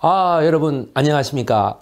아, 여러분, 안녕하십니까.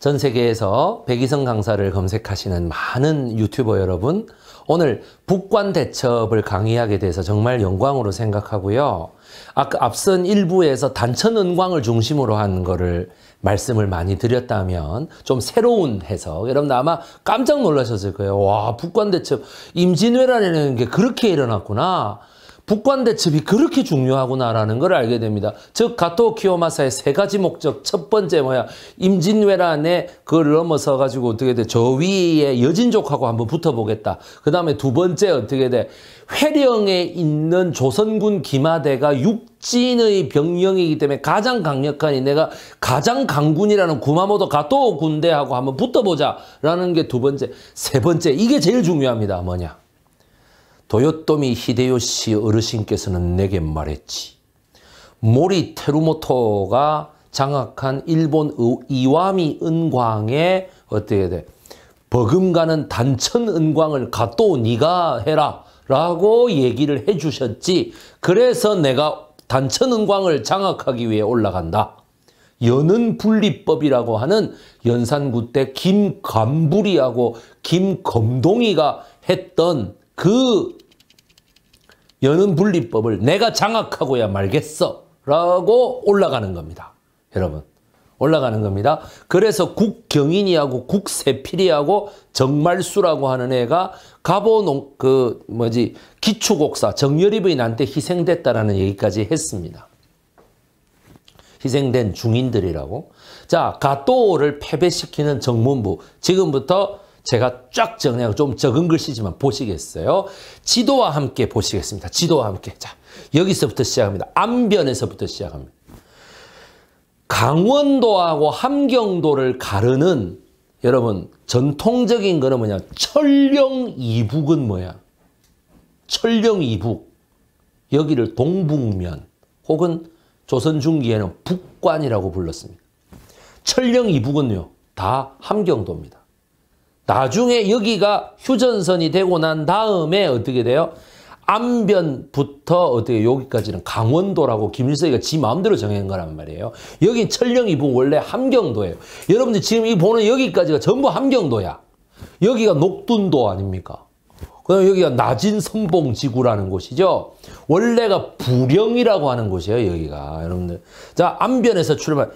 전 세계에서 백이성 강사를 검색하시는 많은 유튜버 여러분. 오늘 북관 대첩을 강의하게 돼서 정말 영광으로 생각하고요. 아까 그 앞선 일부에서 단천 은광을 중심으로 한 거를 말씀을 많이 드렸다면 좀 새로운 해석. 여러분 아마 깜짝 놀라셨을 거예요. 와, 북관 대첩 임진왜란이라는 게 그렇게 일어났구나. 북관 대첩이 그렇게 중요하구나라는 걸 알게 됩니다. 즉 가토 키요마사의 세 가지 목적 첫 번째 뭐야 임진왜란에 그걸 넘어서 가지고 어떻게 돼 저 위에 여진족하고 한번 붙어보겠다. 그 다음에 두 번째 어떻게 돼 회령에 있는 조선군 기마대가 육진의 병영이기 때문에 가장 강력한 내가 가장 강군이라는 구마모도 가토 군대하고 한번 붙어보자라는 게 두 번째 세 번째 이게 제일 중요합니다. 뭐냐 도요토미 히데요시 어르신께서는 내게 말했지. 모리 테루모토가 장악한 일본 이와미 은광에 어떻게 돼? 버금가는 단천 은광을 갖도 네가 해라 라고 얘기를 해 주셨지. 그래서 내가 단천 은광을 장악하기 위해 올라간다. 연은 분리법이라고 하는 연산구 때 김감부리하고 김검동이가 했던 그 여는 분리법을 내가 장악하고야 말겠어 라고 올라가는 겁니다. 여러분 올라가는 겁니다. 그래서 국경인이하고 국세필이하고 정말수라고 하는 애가 가보농 그 뭐지 기초곡사 정열이부인한테 희생됐다라는 얘기까지 했습니다. 희생된 중인들이라고. 자, 가토를 패배시키는 정문부. 지금부터 제가 쫙 정리하고 좀 적은 글씨지만 보시겠어요? 지도와 함께 보시겠습니다. 지도와 함께. 자, 여기서부터 시작합니다. 안변에서부터 시작합니다. 강원도하고 함경도를 가르는 여러분 전통적인 거는 뭐냐? 철령 이북은 뭐야? 철령 이북. 여기를 동북면 혹은 조선 중기에는 북관이라고 불렀습니다. 철령 이북은요. 다 함경도입니다. 나중에 여기가 휴전선이 되고 난 다음에 어떻게 돼요? 안변부터 어떻게 여기까지는 강원도라고 김일성이가 지 마음대로 정한 거란 말이에요. 여기 천령이부 원래 함경도예요. 여러분들 지금 이 보는 여기까지가 전부 함경도야. 여기가 녹둔도 아닙니까? 그럼 여기가 낮은 선봉 지구라는 곳이죠. 원래가 부령이라고 하는 곳이에요, 여기가. 여러분들. 자, 안변에서 출발.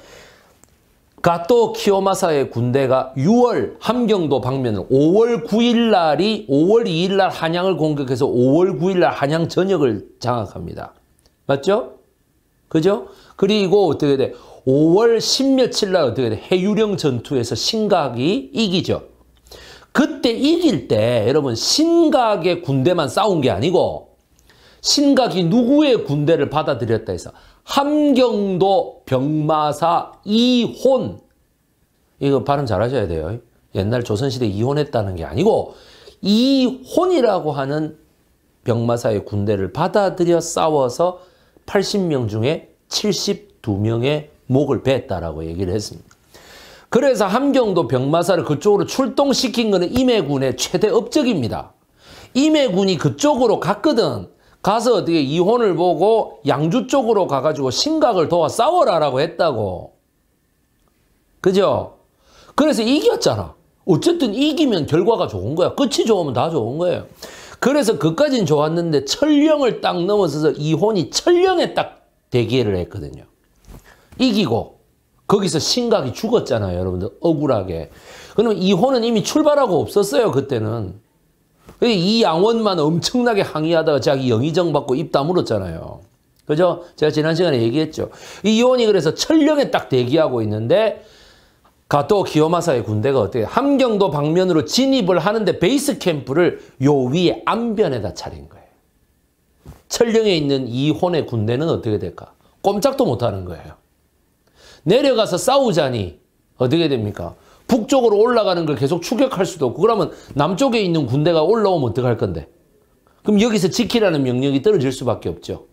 가토 키오마사의 군대가 6월 함경도 방면을 5월 9일 날이 5월 2일 날 한양을 공격해서 5월 9일 날 한양 전역을 장악합니다. 맞죠? 그죠? 그리고 어떻게 돼? 5월 10며칠 날 어떻게 돼? 해유령 전투에서 신각이 이기죠. 그때 이길 때 여러분 신각의 군대만 싸운 게 아니고 신각이 누구의 군대를 받아들였다 해서 함경도 병마사 이혼 이거 발음 잘하셔야 돼요. 옛날 조선시대 이혼했다는 게 아니고 이혼이라고 하는 병마사의 군대를 받아들여 싸워서 80명 중에 72명의 목을 뺐다라고 얘기를 했습니다. 그래서 함경도 병마사를 그쪽으로 출동시킨 것은 임해군의 최대 업적입니다. 임해군이 그쪽으로 갔거든. 가서 어떻게 이혼을 보고 양주 쪽으로 가가지고 심각을 도와 싸워라라고 했다고. 그죠? 그래서 이겼잖아. 어쨌든 이기면 결과가 좋은 거야. 끝이 좋으면 다 좋은 거예요. 그래서 그까진 좋았는데 천령을 딱 넘어서서 이혼이 천령에 딱 대기를 했거든요. 이기고 거기서 심각이 죽었잖아요. 여러분들 억울하게. 그러면 이혼은 이미 출발하고 없었어요. 그때는. 이 양원만 엄청나게 항의하다가 자기 영의정 받고 입 다물었잖아요. 그죠? 제가 지난 시간에 얘기했죠. 이 요원이 그래서 철령에 딱 대기하고 있는데 가토 기요마사의 군대가 어떻게 함경도 방면으로 진입을 하는데 베이스 캠프를 요 위에 안변에다 차린 거예요. 철령에 있는 이혼의 군대는 어떻게 될까? 꼼짝도 못하는 거예요. 내려가서 싸우자니 어떻게 됩니까? 북쪽으로 올라가는 걸 계속 추격할 수도 없고 그러면 남쪽에 있는 군대가 올라오면 어떡할 건데? 그럼 여기서 지키라는 명령이 떨어질 수밖에 없죠.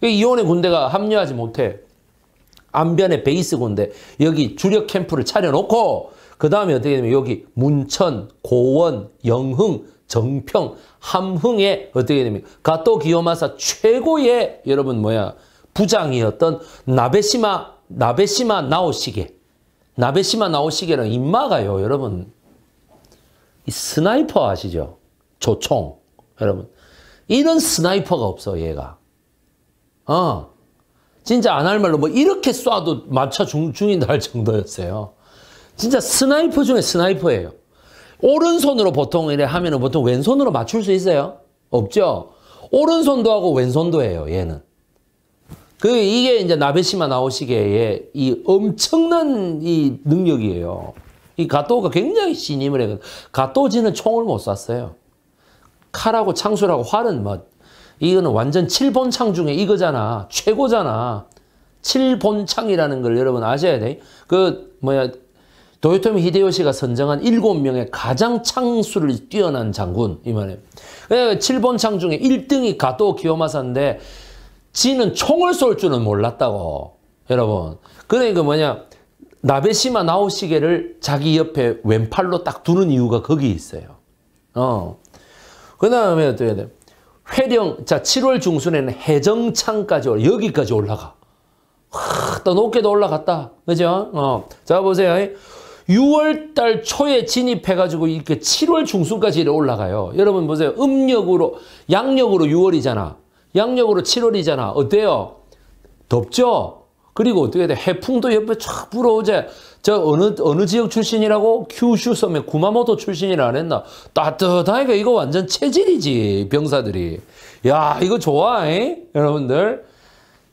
그 이온의 군대가 합류하지 못해 안변의 베이스 군대 여기 주력 캠프를 차려놓고 그 다음에 어떻게 되면 여기 문천, 고원, 영흥, 정평, 함흥에 어떻게 됩니 가토 기요마사 최고의 여러분 뭐야 부장이었던 나베시마 나베시마 나오시게 나베시마 나오시기에는 인마가요, 여러분. 스나이퍼 아시죠? 조총. 여러분. 이런 스나이퍼가 없어, 얘가. 어. 진짜 안 할 말로 뭐 이렇게 쏴도 맞춰 중, 중이 날 정도였어요. 진짜 스나이퍼 중에 스나이퍼예요. 오른손으로 보통 이래 하면은 보통 왼손으로 맞출 수 있어요? 없죠? 오른손도 하고 왼손도 해요, 얘는. 그 이게 이제 나베시마 나오시게의 이 엄청난 이 능력이에요. 이 가토가 굉장히 신임을 했거 가토지는 총을 못 쐈어요. 칼하고 창수라고 활은 뭐 이거는 완전 칠본창 중에 이거잖아. 최고잖아. 칠본창이라는 걸 여러분 아셔야 돼. 그 뭐야 도요토미 히데요시가 선정한 일곱 명의 가장 창수를 뛰어난 장군 이 말이에요. 그 칠본창 중에 1등이 가토 기요마사인데 지는 총을 쏠 줄은 몰랐다고. 여러분. 그러니까 뭐냐. 나베시마 나오시게를 자기 옆에 왼팔로 딱 두는 이유가 거기 있어요. 어. 그 다음에 어떻게 돼? 회령, 자, 7월 중순에는 해정창까지, 올라, 여기까지 올라가. 하, 또 높게도 올라갔다. 그죠? 어. 자, 보세요. 6월 달 초에 진입해가지고 이렇게 7월 중순까지 올라가요. 여러분 보세요. 음력으로, 양력으로 6월이잖아. 양력으로 7월이잖아. 어때요? 덥죠? 그리고 어떻게 돼? 해풍도 옆에 쫙 불어오제. 저 어느 어느 지역 출신이라고? 큐슈 섬에 구마모토 출신이라 안 했나? 따뜻하니까 이거 완전 체질이지 병사들이. 야 이거 좋아, 여러분들.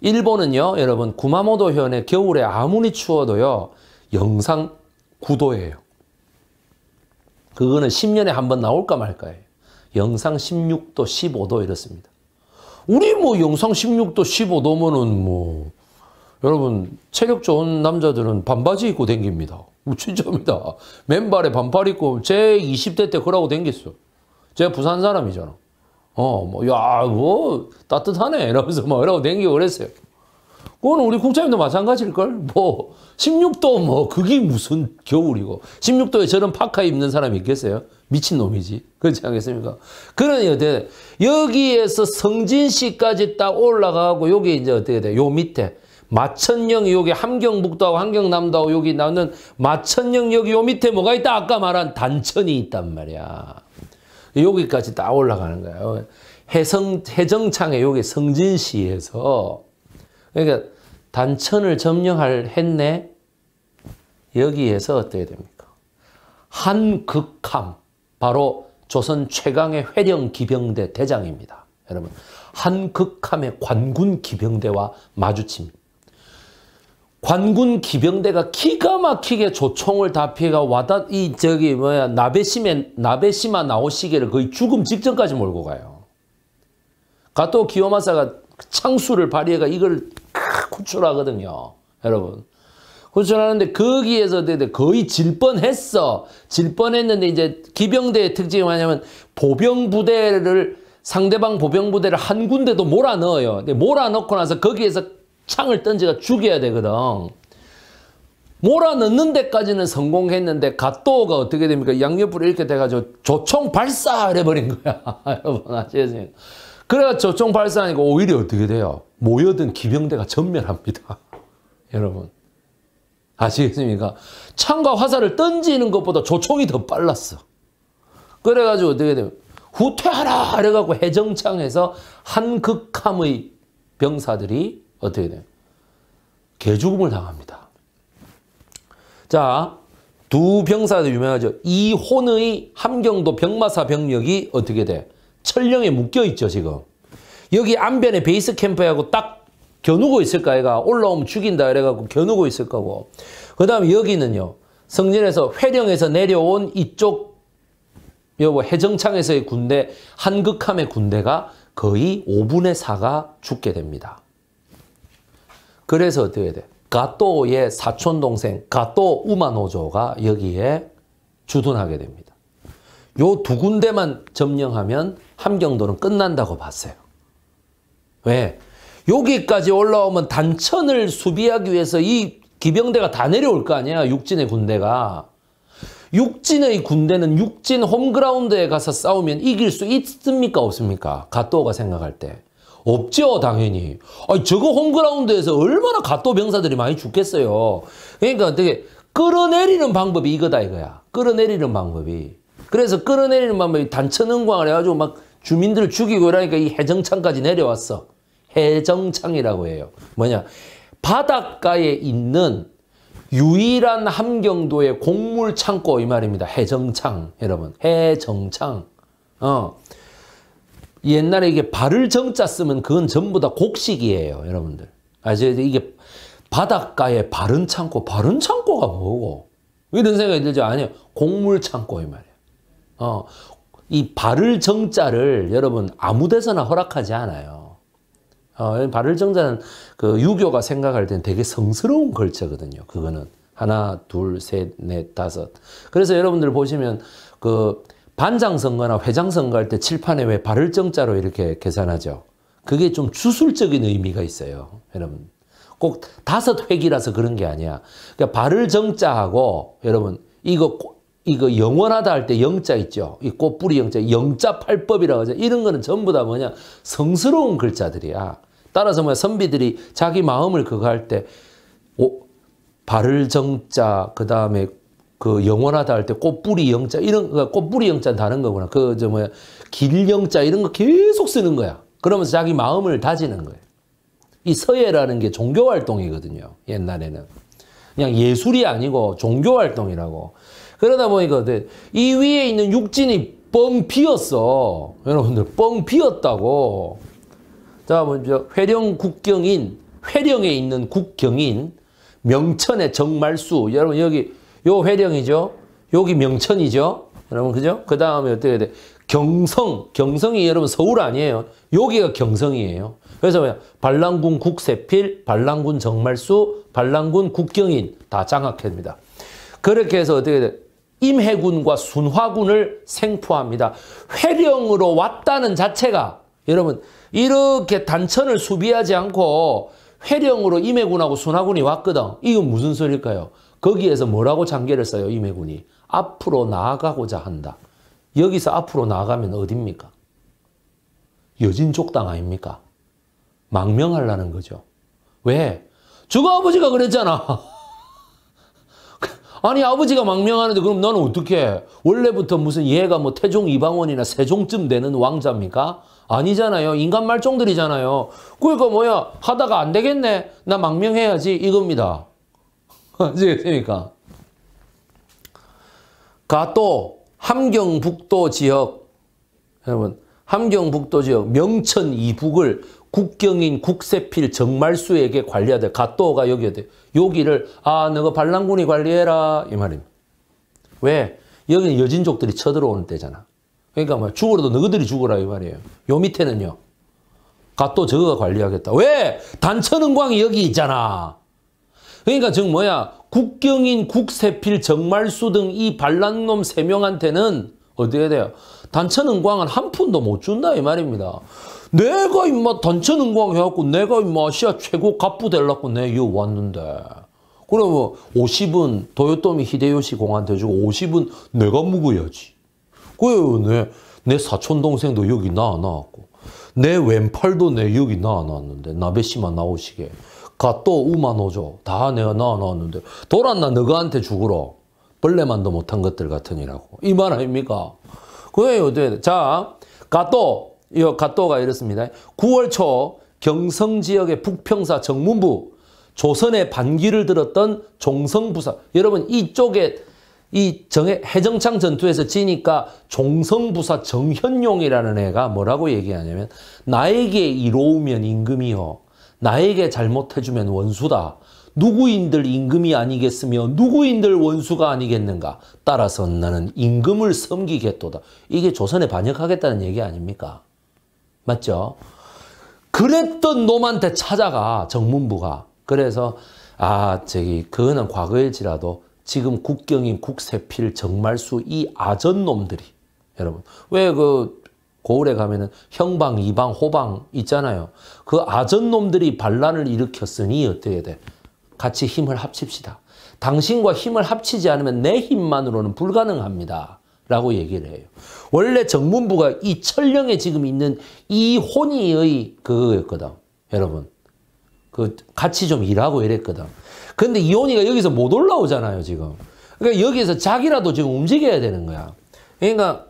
일본은요, 여러분 구마모토 현에 겨울에 아무리 추워도요 영상 9도예요. 그거는 10년에 한 번 나올까 말까예요. 영상 16도, 15도 이렇습니다. 우리 뭐 영상 16도 15도면은 뭐 여러분 체력 좋은 남자들은 반바지 입고 댕깁니다. 진짜입니다. 맨발에 반팔 입고 제 20대 때 그러고 댕겼어. 제가 부산 사람이잖아. 어, 뭐, 야, 뭐, 따뜻하네. 이러면서 막 이러고 댕기고 그랬어요. 그건 우리 국장님도 마찬가지일걸? 뭐, 16도 뭐, 그게 무슨 겨울이고. 16도에 저런 파카 입는 사람이 있겠어요? 미친놈이지. 그렇지 않겠습니까? 그러니 어때? 여기에서 성진시까지 딱 올라가고, 여기 이제 어떻게 돼? 요 밑에. 마천령 여기 함경북도하고 함경남도하고 여기 나오는 마천령 여기 요 밑에 뭐가 있다? 아까 말한 단천이 있단 말이야. 여기까지 딱 올라가는 거야. 해성, 해정창에 여기 성진시에서 그러니까 단천을 점령할 했네. 여기에서 어떻게 됩니까? 한극함 바로 조선 최강의 회령 기병대 대장입니다. 여러분 한극함의 관군 기병대와 마주칩니다. 관군 기병대가 기가 막히게 조총을 다 피해가 와다 이 저기 뭐야 나베시맨 나베시마 나오시게를 거의 죽음 직전까지 몰고 가요. 가토 기요마사가 창수를 발휘해가 이걸 구출하거든요. 여러분. 구출하는데 거기에서 거의 질 뻔했어. 질 뻔했는데 이제 기병대의 특징이 뭐냐면 보병부대를 상대방 보병부대를 한 군데도 몰아넣어요. 몰아넣고 나서 거기에서 창을 던지가 죽여야 되거든. 몰아넣는 데까지는 성공했는데 갓도가 어떻게 됩니까? 양옆으로 이렇게 돼가지고 조총 발사를 해버린 거야. 여러분 아시겠습니까? 그래가 조총 발사하니까 오히려 어떻게 돼요? 모여든 기병대가 전멸합니다. 여러분 아시겠습니까? 창과 화살을 던지는 것보다 조총이 더 빨랐어. 그래가지고 어떻게 되면 후퇴하라! 이래갖고 해정창에서 한극함의 병사들이 어떻게 돼요? 개죽음을 당합니다. 자, 두 병사도 유명하죠. 이혼의 함경도 병마사 병력이 어떻게 돼? 천령에 묶여 있죠, 지금. 여기 안변에 베이스 캠프하고 딱 겨누고 있을 까아가 올라오면 죽인다 이래갖고 겨누고 있을 거고 그 다음 여기는요 성진에서 회령에서 내려온 이쪽 여보 해정창에서의 군대 한극함의 군대가 거의 5분의 4가 죽게 됩니다. 그래서 어떻게 돼? 가또의 사촌동생 가또 우마노조가 여기에 주둔하게 됩니다. 요 두 군데만 점령하면 함경도는 끝난다고 봤어요. 왜? 여기까지 올라오면 단천을 수비하기 위해서 이 기병대가 다 내려올 거 아니야. 육진의 군대가. 육진의 군대는 육진 홈그라운드에 가서 싸우면 이길 수 있습니까? 없습니까? 가토가 생각할 때. 없죠, 당연히. 아니, 저거 홈그라운드에서 얼마나 가토 병사들이 많이 죽겠어요. 그러니까 되게 끌어내리는 방법이 이거다 이거야. 끌어내리는 방법이. 그래서 끌어내리는 방법이 단천 응광을 해가지고 막 주민들을 죽이고 이러니까 이 해정창까지 내려왔어. 해정창이라고 해요. 뭐냐? 바닷가에 있는 유일한 함경도의 곡물 창고 이 말입니다. 해정창 여러분. 해정창. 어. 옛날에 이게 발을 정자 쓰면 그건 전부 다 곡식이에요, 여러분들. 아시 이게 바닷가에 바른 창고, 바른 창고가 뭐고? 이런 생각이 들죠. 아니요. 곡물 창고 이 말이에요. 어. 이 발을 정자를 여러분 아무 데서나 허락하지 않아요. 어, 발을정자는 그 유교가 생각할 때는 되게 성스러운 걸자거든요. 그거는. 하나, 둘, 셋, 넷, 다섯. 그래서 여러분들 보시면 그 반장 선거나 회장 선거할 때 칠판에 왜 발을 정자로 이렇게 계산하죠? 그게 좀 주술적인 의미가 있어요. 여러분. 꼭 다섯 획이라서 그런 게 아니야. 그러니까 발을 정자하고 여러분 이거 이거 영원하다 할 때 영자 있죠. 이 꽃뿌리 영자, 영자팔법이라고 하죠. 이런 거는 전부 다 뭐냐? 성스러운 글자들이야. 따라서 뭐 선비들이 자기 마음을 그거 할때 발을 정자 그다음에 그 영원하다 할 때 꽃뿌리 영자 이런 거 꽃뿌리 영자 다른 거구나. 그 저 뭐야 길 영자 이런 거 계속 쓰는 거야. 그러면서 자기 마음을 다지는 거예요. 이 서예라는 게 종교 활동이거든요. 옛날에는 그냥 예술이 아니고 종교 활동이라고. 그러다 보니까 이 위에 있는 육진이 뻥 비었어. 여러분들 뻥 비었다고. 자, 먼저 회령 국경인 회령에 있는 국경인 명천의 정말수. 여러분 여기 요 회령이죠. 여기 명천이죠. 여러분 그죠? 그 다음에 어떻게 돼? 경성. 경성이 여러분 서울 아니에요. 여기가 경성이에요. 그래서 뭐냐? 반란군 국세필, 반란군 정말수, 반란군 국경인 다 장악합니다. 그렇게 해서 어떻게 돼? 임해군과 순화군을 생포합니다. 회령으로 왔다는 자체가 여러분 이렇게 단천을 수비하지 않고 회령으로 임해군하고 순화군이 왔거든. 이건 무슨 소리일까요 거기에서 뭐라고 장계를 써요, 임해군이? 앞으로 나아가고자 한다. 여기서 앞으로 나아가면 어딥니까? 여진족당 아닙니까? 망명하려는 거죠. 왜? 주가 아버지가 그랬잖아. 아니 아버지가 망명하는데 그럼 너는 어떻게 해? 원래부터 무슨 얘가 뭐 태종 이방원이나 세종쯤 되는 왕자입니까? 아니잖아요. 인간 말종들이잖아요. 그러니까 뭐야 하다가 안 되겠네. 나 망명해야지 이겁니다. 아시겠습니까? 가또 함경북도 지역 여러분 함경북도 지역 명천 이북을 국경인 국세필 정말수에게 관리해야 돼. 가또가 여기에 돼. 여기를 아 너가 반란군이 관리해라 이 말입니다. 왜? 여기는 여진족들이 쳐들어오는 때잖아. 그러니까 뭐죽어라도 너희들이 죽어라 이 말이에요. 요 밑에는요. 갓도 저거가 관리하겠다. 왜? 단천은광이 여기 있잖아. 그러니까 즉 뭐야 국경인 국세필 정말수 등 이 반란놈 세명한테는 어떻게 돼요? 단천은광은 한 푼도 못 준다 이 말입니다. 내가 임마 단천은광 해갖고 내가 임마 아시아 최고 갑부 될라고 내가 왔는데 그러면 50은 도요토미 히데요시 공한테 주고 50은 내가 묵어야지. 그 내, 내 사촌 동생도 여기 나와나왔고내 왼팔도 내 여기 나와나왔는데 나베시만 나오시게 가또 우마노조 다 내가 나와나왔는데 돌았나 너가한테 죽으러 벌레만도 못한 것들 같으니라고 이 말 아닙니까? 그예요. 자 가또 이거 가또가 이렇습니다. 9월 초 경성 지역의 북평사 정문부 조선의 반기를 들었던 종성부사 여러분 이쪽에 이 정해, 해정창 전투에서 지니까 종성부사 정현용이라는 애가 뭐라고 얘기하냐면 나에게 이로우면 임금이요. 나에게 잘못해주면 원수다. 누구인들 임금이 아니겠으며 누구인들 원수가 아니겠는가. 따라서 나는 임금을 섬기겠도다. 이게 조선에 반역하겠다는 얘기 아닙니까? 맞죠? 그랬던 놈한테 찾아가 정문부가. 그래서 아 저기 그거는 과거일지라도 지금 국경인 국세필 정말수 이 아전놈들이 여러분 왜 그 고을에 가면은 형방 이방 호방 있잖아요 그 아전놈들이 반란을 일으켰으니 어떻게 돼 같이 힘을 합칩시다 당신과 힘을 합치지 않으면 내 힘만으로는 불가능합니다 라고 얘기를 해요 원래 정문부가 이천령에 지금 있는 이 혼이의 그거였거든 여러분 그 같이 좀 일하고 이랬거든 근데 이온이가 여기서 못 올라오잖아요, 지금. 그러니까 여기에서 자기라도 지금 움직여야 되는 거야. 그러니까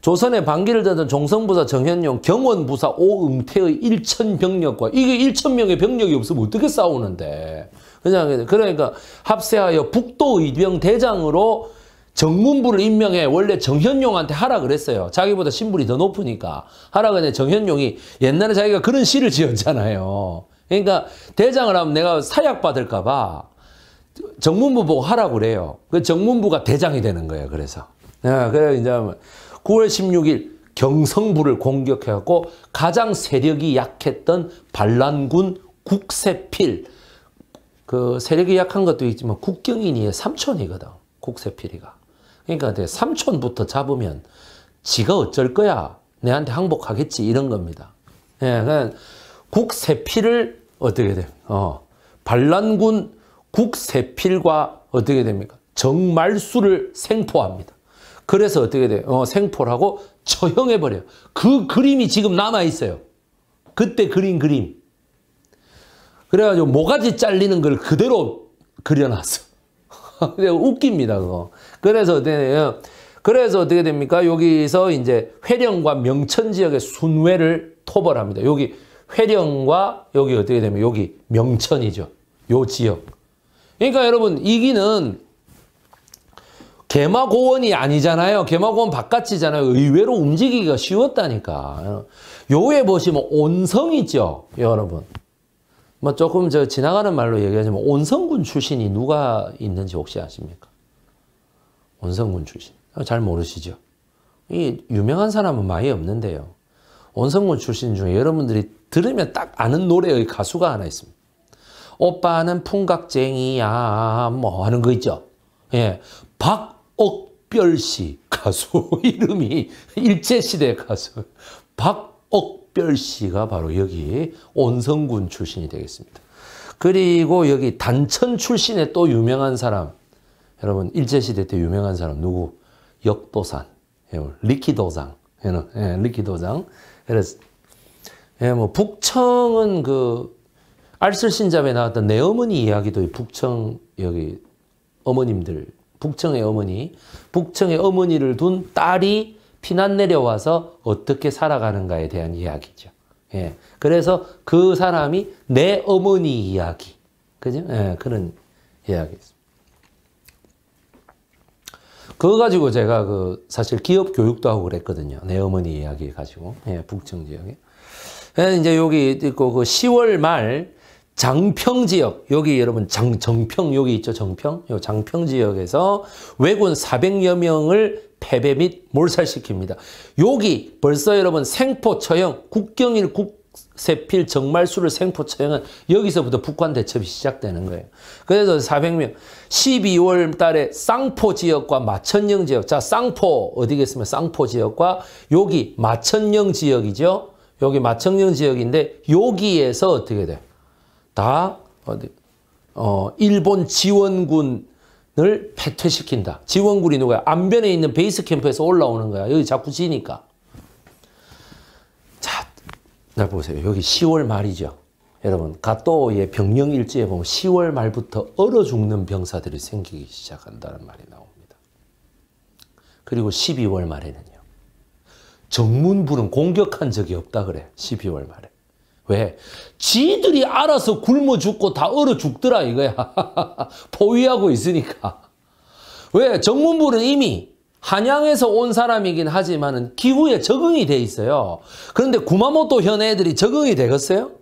조선의 반기를 드던 종성부사 정현용, 경원부사 오음태의 일천 병력과 이게 일천 명의 병력이 없으면 어떻게 싸우는데. 그냥 그러니까 합세하여 북도의병 대장으로 정문부를 임명해 원래 정현용한테 하라 그랬어요. 자기보다 신분이 더 높으니까. 하라 그랬는데 정현용이 옛날에 자기가 그런 시를 지었잖아요. 그러니까 대장을 하면 내가 사약 받을까 봐 정문부 보고 하라고 그래요. 그 정문부가 대장이 되는 거예요. 그래서. 아, 네, 그래 이제 9월 뭐 16일 경성부를 공격해갖고 가장 세력이 약했던 반란군 국세필 그 세력이 약한 것도 있지만 국경인이의 삼촌이거든. 국세필이가. 그러니까 삼촌부터 잡으면 지가 어쩔 거야. 내한테 항복하겠지 이런 겁니다. 예, 국세필을 어떻게 됩 어, 반란군 국세필과 어떻게 됩니까? 정말수를 생포합니다. 그래서 어떻게 돼요? 어, 생포를 하고 처형해버려요. 그 그림이 지금 남아있어요. 그때 그린 그림. 그래가지고 모가지 잘리는 걸 그대로 그려놨어. 웃깁니다, 그거. 그래서 어떻게 돼요? 어. 그래서 어떻게 됩니까? 여기서 이제 회령과 명천 지역의 순회를 토벌합니다. 여기 회령과 여기 어떻게 되면 여기 명천이죠. 요 지역. 그러니까 여러분 이기는 개마고원이 아니잖아요. 개마고원 바깥이잖아요. 의외로 움직이기가 쉬웠다니까. 요에 보시면 온성 있죠. 여러분. 뭐 조금 저 지나가는 말로 얘기하자면 온성군 출신이 누가 있는지 혹시 아십니까? 온성군 출신. 잘 모르시죠? 이 유명한 사람은 많이 없는데요. 온성군 출신 중에 여러분들이 들으면 딱 아는 노래의 가수가 하나 있습니다. 오빠는 풍각쟁이야 뭐 하는 거 있죠. 예, 박옥별 씨 가수 이름이 일제시대 가수 박옥별 씨가 바로 여기 온성군 출신이 되겠습니다. 그리고 여기 단천 출신의 또 유명한 사람 여러분 일제시대 때 유명한 사람 누구? 역도산, 리키도장, 예, 리키도장 예, 예, 그래서 예, 뭐 북청은 그 알쓸신잡에 나왔던 내 어머니 이야기도 북청 여기 어머님들 북청의 어머니 북청의 어머니를 둔 딸이 피난 내려와서 어떻게 살아가는가에 대한 이야기죠. 예. 그래서 그 사람이 내 어머니 이야기. 그죠? 예, 그런 이야기입니다. 그거 가지고 제가 그 사실 기업 교육도 하고 그랬거든요. 내 어머니 이야기 가지고. 예, 북청 지역에. 예, 이제 여기 있고 그 10월 말 장평 지역 여기 여러분 장 정평 여기 있죠 정평 요 장평 지역에서 왜군 400여 명을 패배 및 몰살시킵니다. 여기 벌써 여러분 생포 처형 국경일 국 세필 정말수를 생포 처형은 여기서부터 북한 대첩이 시작되는 거예요. 그래서 400명 12월 달에 쌍포 지역과 마천령 지역 자 쌍포 어디겠습니까? 쌍포 지역과 여기 마천령 지역이죠. 여기 마천령 지역인데 여기에서 어떻게 돼다 어디 어 일본 지원군 을 패퇴시킨다. 지원군이 누구야? 안변에 있는 베이스 캠프에서 올라오는 거야. 여기 자꾸 지니까. 잘 보세요. 여기 10월 말이죠. 여러분, 가토의 병영일지에 보면 10월 말부터 얼어 죽는 병사들이 생기기 시작한다는 말이 나옵니다. 그리고 12월 말에는요. 정문부는 공격한 적이 없다 그래. 12월 말에. 왜? 지들이 알아서 굶어 죽고 다 얼어 죽더라 이거야. 포위하고 있으니까. 왜? 정문부는 이미 한양에서 온 사람이긴 하지만 기후에 적응이 돼 있어요. 그런데 구마모토 현 애들이 적응이 되겠어요?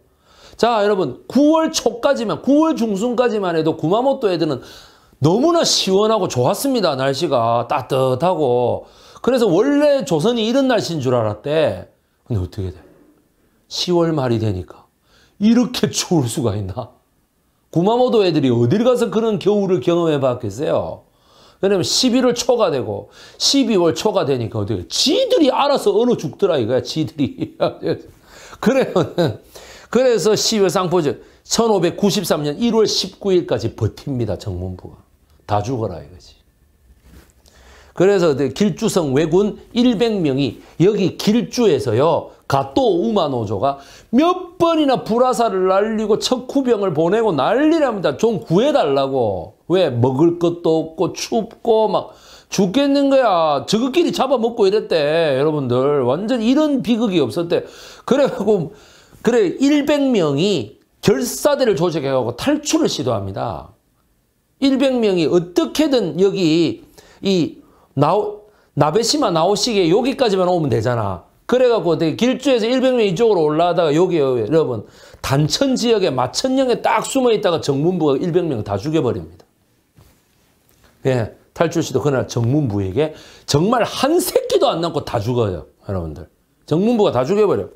자 여러분 9월 초까지만 9월 중순까지만 해도 구마모토 애들은 너무나 시원하고 좋았습니다. 날씨가 따뜻하고 그래서 원래 조선이 이런 날씨인 줄 알았대. 근데 어떻게 돼? 10월 말이 되니까 이렇게 추울 수가 있나? 구마모토 애들이 어딜 가서 그런 겨울을 경험해 봤겠어요? 왜냐면 11월 초가 되고 12월 초가 되니까 어떻게 지들이 알아서 얼어 죽더라 이거야 지들이. 그래요. 그래서 12월 상포제 1593년 1월 19일까지 버팁니다 정문부가. 다 죽어라 이거지. 그래서 길주성 왜군 100명이 여기 길주에서요. 가또 우마노조가 몇 번이나 불화살을 날리고 척후병을 보내고 난리랍니다. 좀 구해달라고. 왜? 먹을 것도 없고 춥고 막 죽겠는 거야. 저것끼리 잡아먹고 이랬대. 여러분들. 완전 이런 비극이 없었대. 그래갖고, 그래, 100명이 결사대를 조직해갖고 탈출을 시도합니다. 100명이 어떻게든 여기 이 나오, 나베시마 나오시게 여기까지만 오면 되잖아. 그래갖고 어떻게 길주에서 100명 이쪽으로 올라가다가 여기 여러분 단천 지역에 마천령에 딱 숨어 있다가 정문부가 100명 다 죽여버립니다. 예, 탈출 씨도 그날 정문부에게 정말 한 새끼도 안 남고 다 죽어요. 여러분들. 정문부가 다 죽여버려.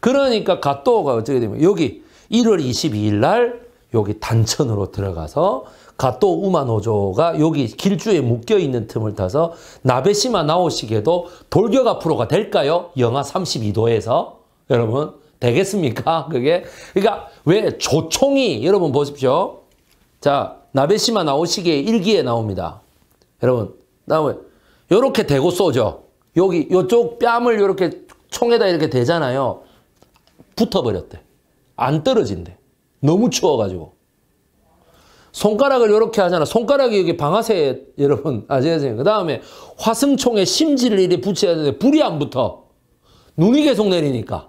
그러니까 가또가 어떻게 되면 여기 1월 22일 날 여기 단천으로 들어가서 가또 우마노조가 여기 길주에 묶여 있는 틈을 타서 나베시마 나오시게도 돌격 앞으로가 될까요? 영하 32도에서 여러분 되겠습니까? 그게 그러니까 왜 조총이 여러분 보십시오. 자 나베시마 나오시게 일기에 나옵니다. 여러분 다음에 요렇게 대고 쏘죠. 여기 요쪽 뺨을 요렇게 총에다 이렇게 대잖아요. 붙어버렸대. 안 떨어진대. 너무 추워가지고. 손가락을 이렇게 하잖아. 손가락이 여기 방아쇠 여러분 아시요그 다음에 화승총에 심지를 이렇게 붙여야 되는데 불이 안 붙어. 눈이 계속 내리니까.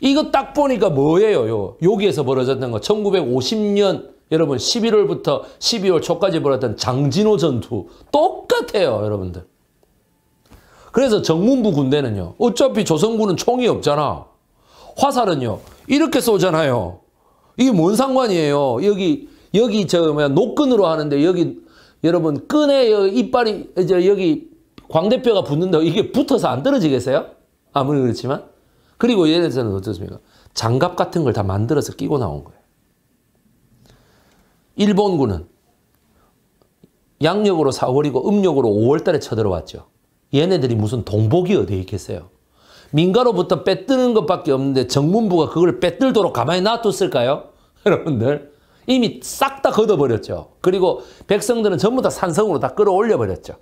이거 딱 보니까 뭐예요? 요 여기에서 벌어졌던 거. 1950년 여러분 11월부터 12월 초까지 벌어졌던 장진호 전투 똑같아요, 여러분들. 그래서 정문부 군대는요. 어차피 조선군은 총이 없잖아. 화살은요. 이렇게 쏘잖아요. 이게 뭔 상관이에요. 여기 여기 저 뭐야 노끈으로 하는데 여기 여러분 끈에 이빨이 저 여기 광대뼈가 붙는다고 이게 붙어서 안 떨어지겠어요? 아무리 그렇지만 그리고 얘네들은 어떻습니까? 장갑 같은 걸 다 만들어서 끼고 나온 거예요. 일본군은 양력으로 4월이고 음력으로 5월달에 쳐들어왔죠. 얘네들이 무슨 동복이 어디에 있겠어요? 민가로부터 빼뜨는 것밖에 없는데 정문부가 그걸 빼뜨도록 가만히 놔뒀을까요? 여러분들 이미 싹 다 걷어버렸죠. 그리고 백성들은 전부 다 산성으로 다 끌어올려 버렸죠.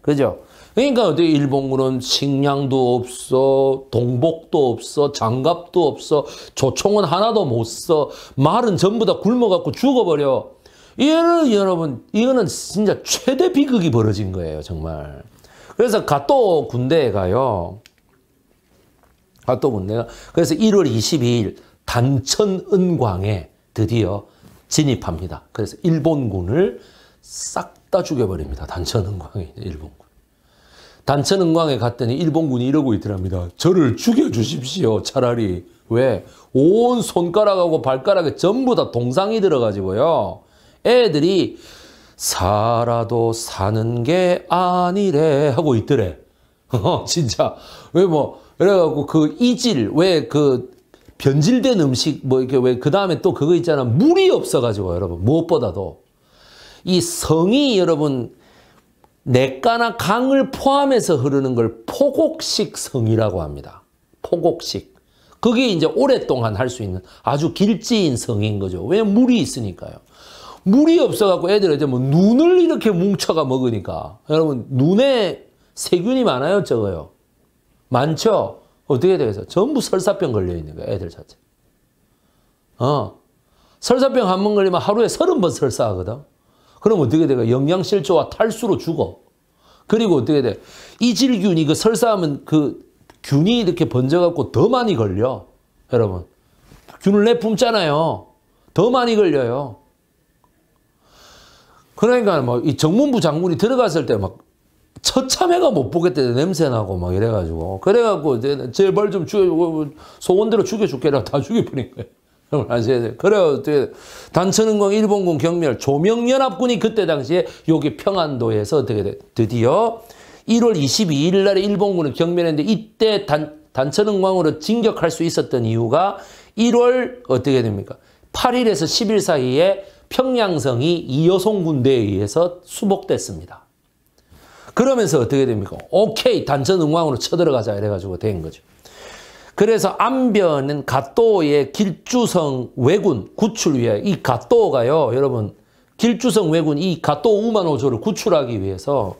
그죠? 그러니까 어떻게 일본군은 식량도 없어, 동복도 없어, 장갑도 없어, 조총은 하나도 못 써, 말은 전부 다 굶어갖고 죽어버려. 이거는 여러분, 이거는 진짜 최대 비극이 벌어진 거예요, 정말. 그래서 가또 군대에 가요. 가또 군대가. 그래서 1월 22일 단천 은광에 드디어 진입합니다. 그래서 일본군을 싹 다 죽여버립니다. 단천은광에 일본군. 단천은광에 갔더니 일본군이 이러고 있더랍니다. 저를 죽여주십시오. 차라리. 왜? 온 손가락하고 발가락에 전부 다 동상이 들어가지고요. 애들이 살아도 사는 게 아니래 하고 있더래. 진짜. 왜 뭐, 그래갖고 그 이질, 왜그 변질된 음식 뭐 이렇게 왜 그 다음에 또 그거 있잖아 물이 없어가지고 여러분 무엇보다도 이 성이 여러분 냇가나 강을 포함해서 흐르는 걸 포곡식 성이라고 합니다. 포곡식. 그게 이제 오랫동안 할 수 있는 아주 길지인 성인 거죠. 왜 물이 있으니까요. 물이 없어갖고 애들 이제 뭐 눈을 이렇게 뭉쳐가 먹으니까 여러분 눈에 세균이 많아요 적어요 많죠 어떻게 되겠어? 전부 설사병 걸려있는 거야, 애들 자체. 어. 설사병 한 번 걸리면 하루에 서른 번 설사하거든? 그럼 어떻게 돼? 그 영양실조와 탈수로 죽어. 그리고 어떻게 돼? 이질균이 그 설사하면 그 균이 이렇게 번져갖고 더 많이 걸려. 여러분. 균을 내뿜잖아요. 더 많이 걸려요. 그러니까 뭐 이 정문부 장군이 들어갔을 때막 처참해가 못 보겠대 냄새나고 막 이래가지고 그래갖고 제발 좀 죽여 어, 어, 소원대로 죽여줄게라 다 죽여버린 거예요 야요 그래 어떻게 단천은공 일본군 경멸 조명연합군이 그때 당시에 여기 평안도에서 어떻게 돼 드디어 1월 22일 날에 일본군을 경멸했는데 이때 단, 단천은공으로 진격할 수 있었던 이유가 1월 어떻게 됩니까 8일에서 10일 사이에 평양성이 이여송 군대에 의해서 수복됐습니다 그러면서 어떻게 됩니까? 오케이 단천 응왕으로 쳐들어가자 이래가지고 된 거죠. 그래서 안변은 가또의 길주성 외군 구출 위해 이 가또가요 여러분 길주성 외군 이 가또 우만호조를 구출하기 위해서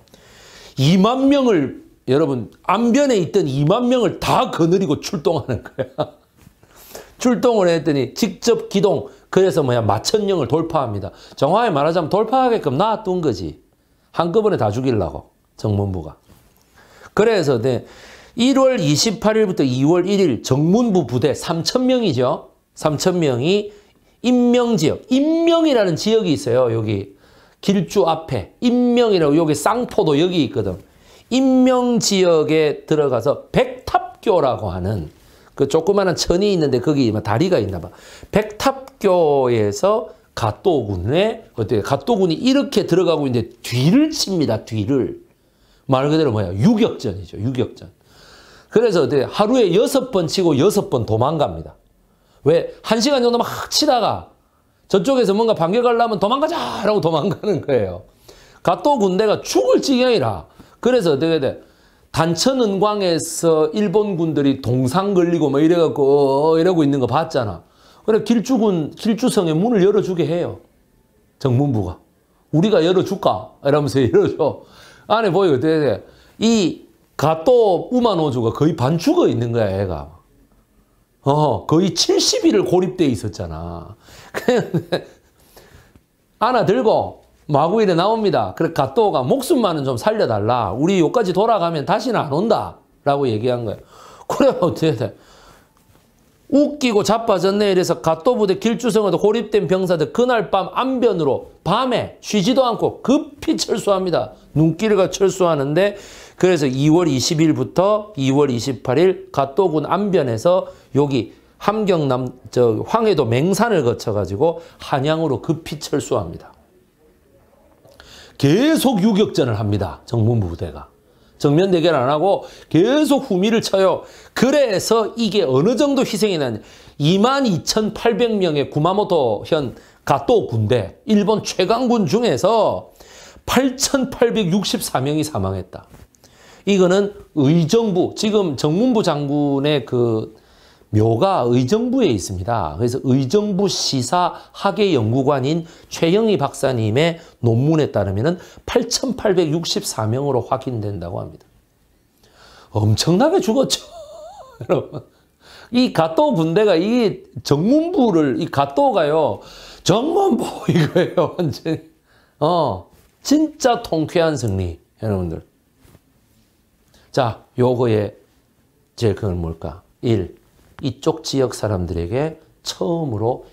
2만 명을 여러분 안변에 있던 2만 명을 다 거느리고 출동하는 거야. 출동을 했더니 직접 기동 그래서 뭐야 마천령을 돌파합니다. 정확히 말하자면 돌파하게끔 놔둔 거지. 한꺼번에 다 죽이려고. 정문부가. 그래서 네, 1월 28일부터 2월 1일 정문부 부대 3,000명이죠. 3,000명이 인명지역, 인명이라는 지역이 있어요. 여기 길주 앞에 인명이라고 여기 쌍포도 여기 있거든. 인명지역에 들어가서 백탑교라고 하는 그 조그마한 천이 있는데 거기 뭐 다리가 있나 봐. 백탑교에서 갓도군에 어때요? 갓도군이 이렇게 들어가고 있는데 뒤를 칩니다. 뒤를. 말 그대로 뭐야? 유격전이죠. 유격전. 그래서 어떻게 하루에 여섯 번 치고 여섯 번 도망갑니다. 왜? 한 시간 정도 막 치다가 저쪽에서 뭔가 반격하려면 도망가자! 라고 도망가는 거예요. 가토 군대가 죽을 지경이라. 그래서 어떻게 돼? 단천은광에서 일본 군들이 동상 걸리고 뭐 이래갖고 어, 어, 이러고 있는 거 봤잖아. 그래 길주군 길주성의 문을 열어주게 해요. 정문부가 우리가 열어줄까 이러면서 열어줘. 안에 보이 고떻게이 가또 우마노조가 거의 반 죽어 있는 거야, 애가. 어, 거의 70일을 고립돼 있었잖아. 하나 들고 마구일에 나옵니다. 그래 가또가 목숨만은 좀 살려달라. 우리 여기까지 돌아가면 다시는 안 온다. 라고 얘기한 거예요. 그래 어떻게 돼? 웃기고 자빠졌네 이래서 갓도부대 길주성으로 고립된 병사들 그날 밤 안변으로 밤에 쉬지도 않고 급히 철수합니다. 눈길과 철수하는데 그래서 2월 20일부터 2월 28일 갓도군 안변에서 여기 함경남 저 황해도 맹산을 거쳐가지고 한양으로 급히 철수합니다. 계속 유격전을 합니다. 정문부 대가 정면 대결 안 하고 계속 후미를 쳐요. 그래서 이게 어느 정도 희생이 나냐. 22,800명의 구마모토 현가또 군대, 일본 최강군 중에서 8,864명이 사망했다. 이거는 의정부, 지금 정문부 장군의 그 묘가 의정부에 있습니다. 그래서 의정부 시사 학예 연구관인 최영희 박사님의 논문에 따르면 8,864명으로 확인된다고 합니다. 엄청나게 죽었죠. 여러분. 이 가토 분대가 이 정문부를, 이 가토가요, 정문부 이거예요, 완전히. 어, 진짜 통쾌한 승리, 여러분들. 자, 요거의 제 그건 뭘까? 1. 이쪽 지역 사람들에게 처음으로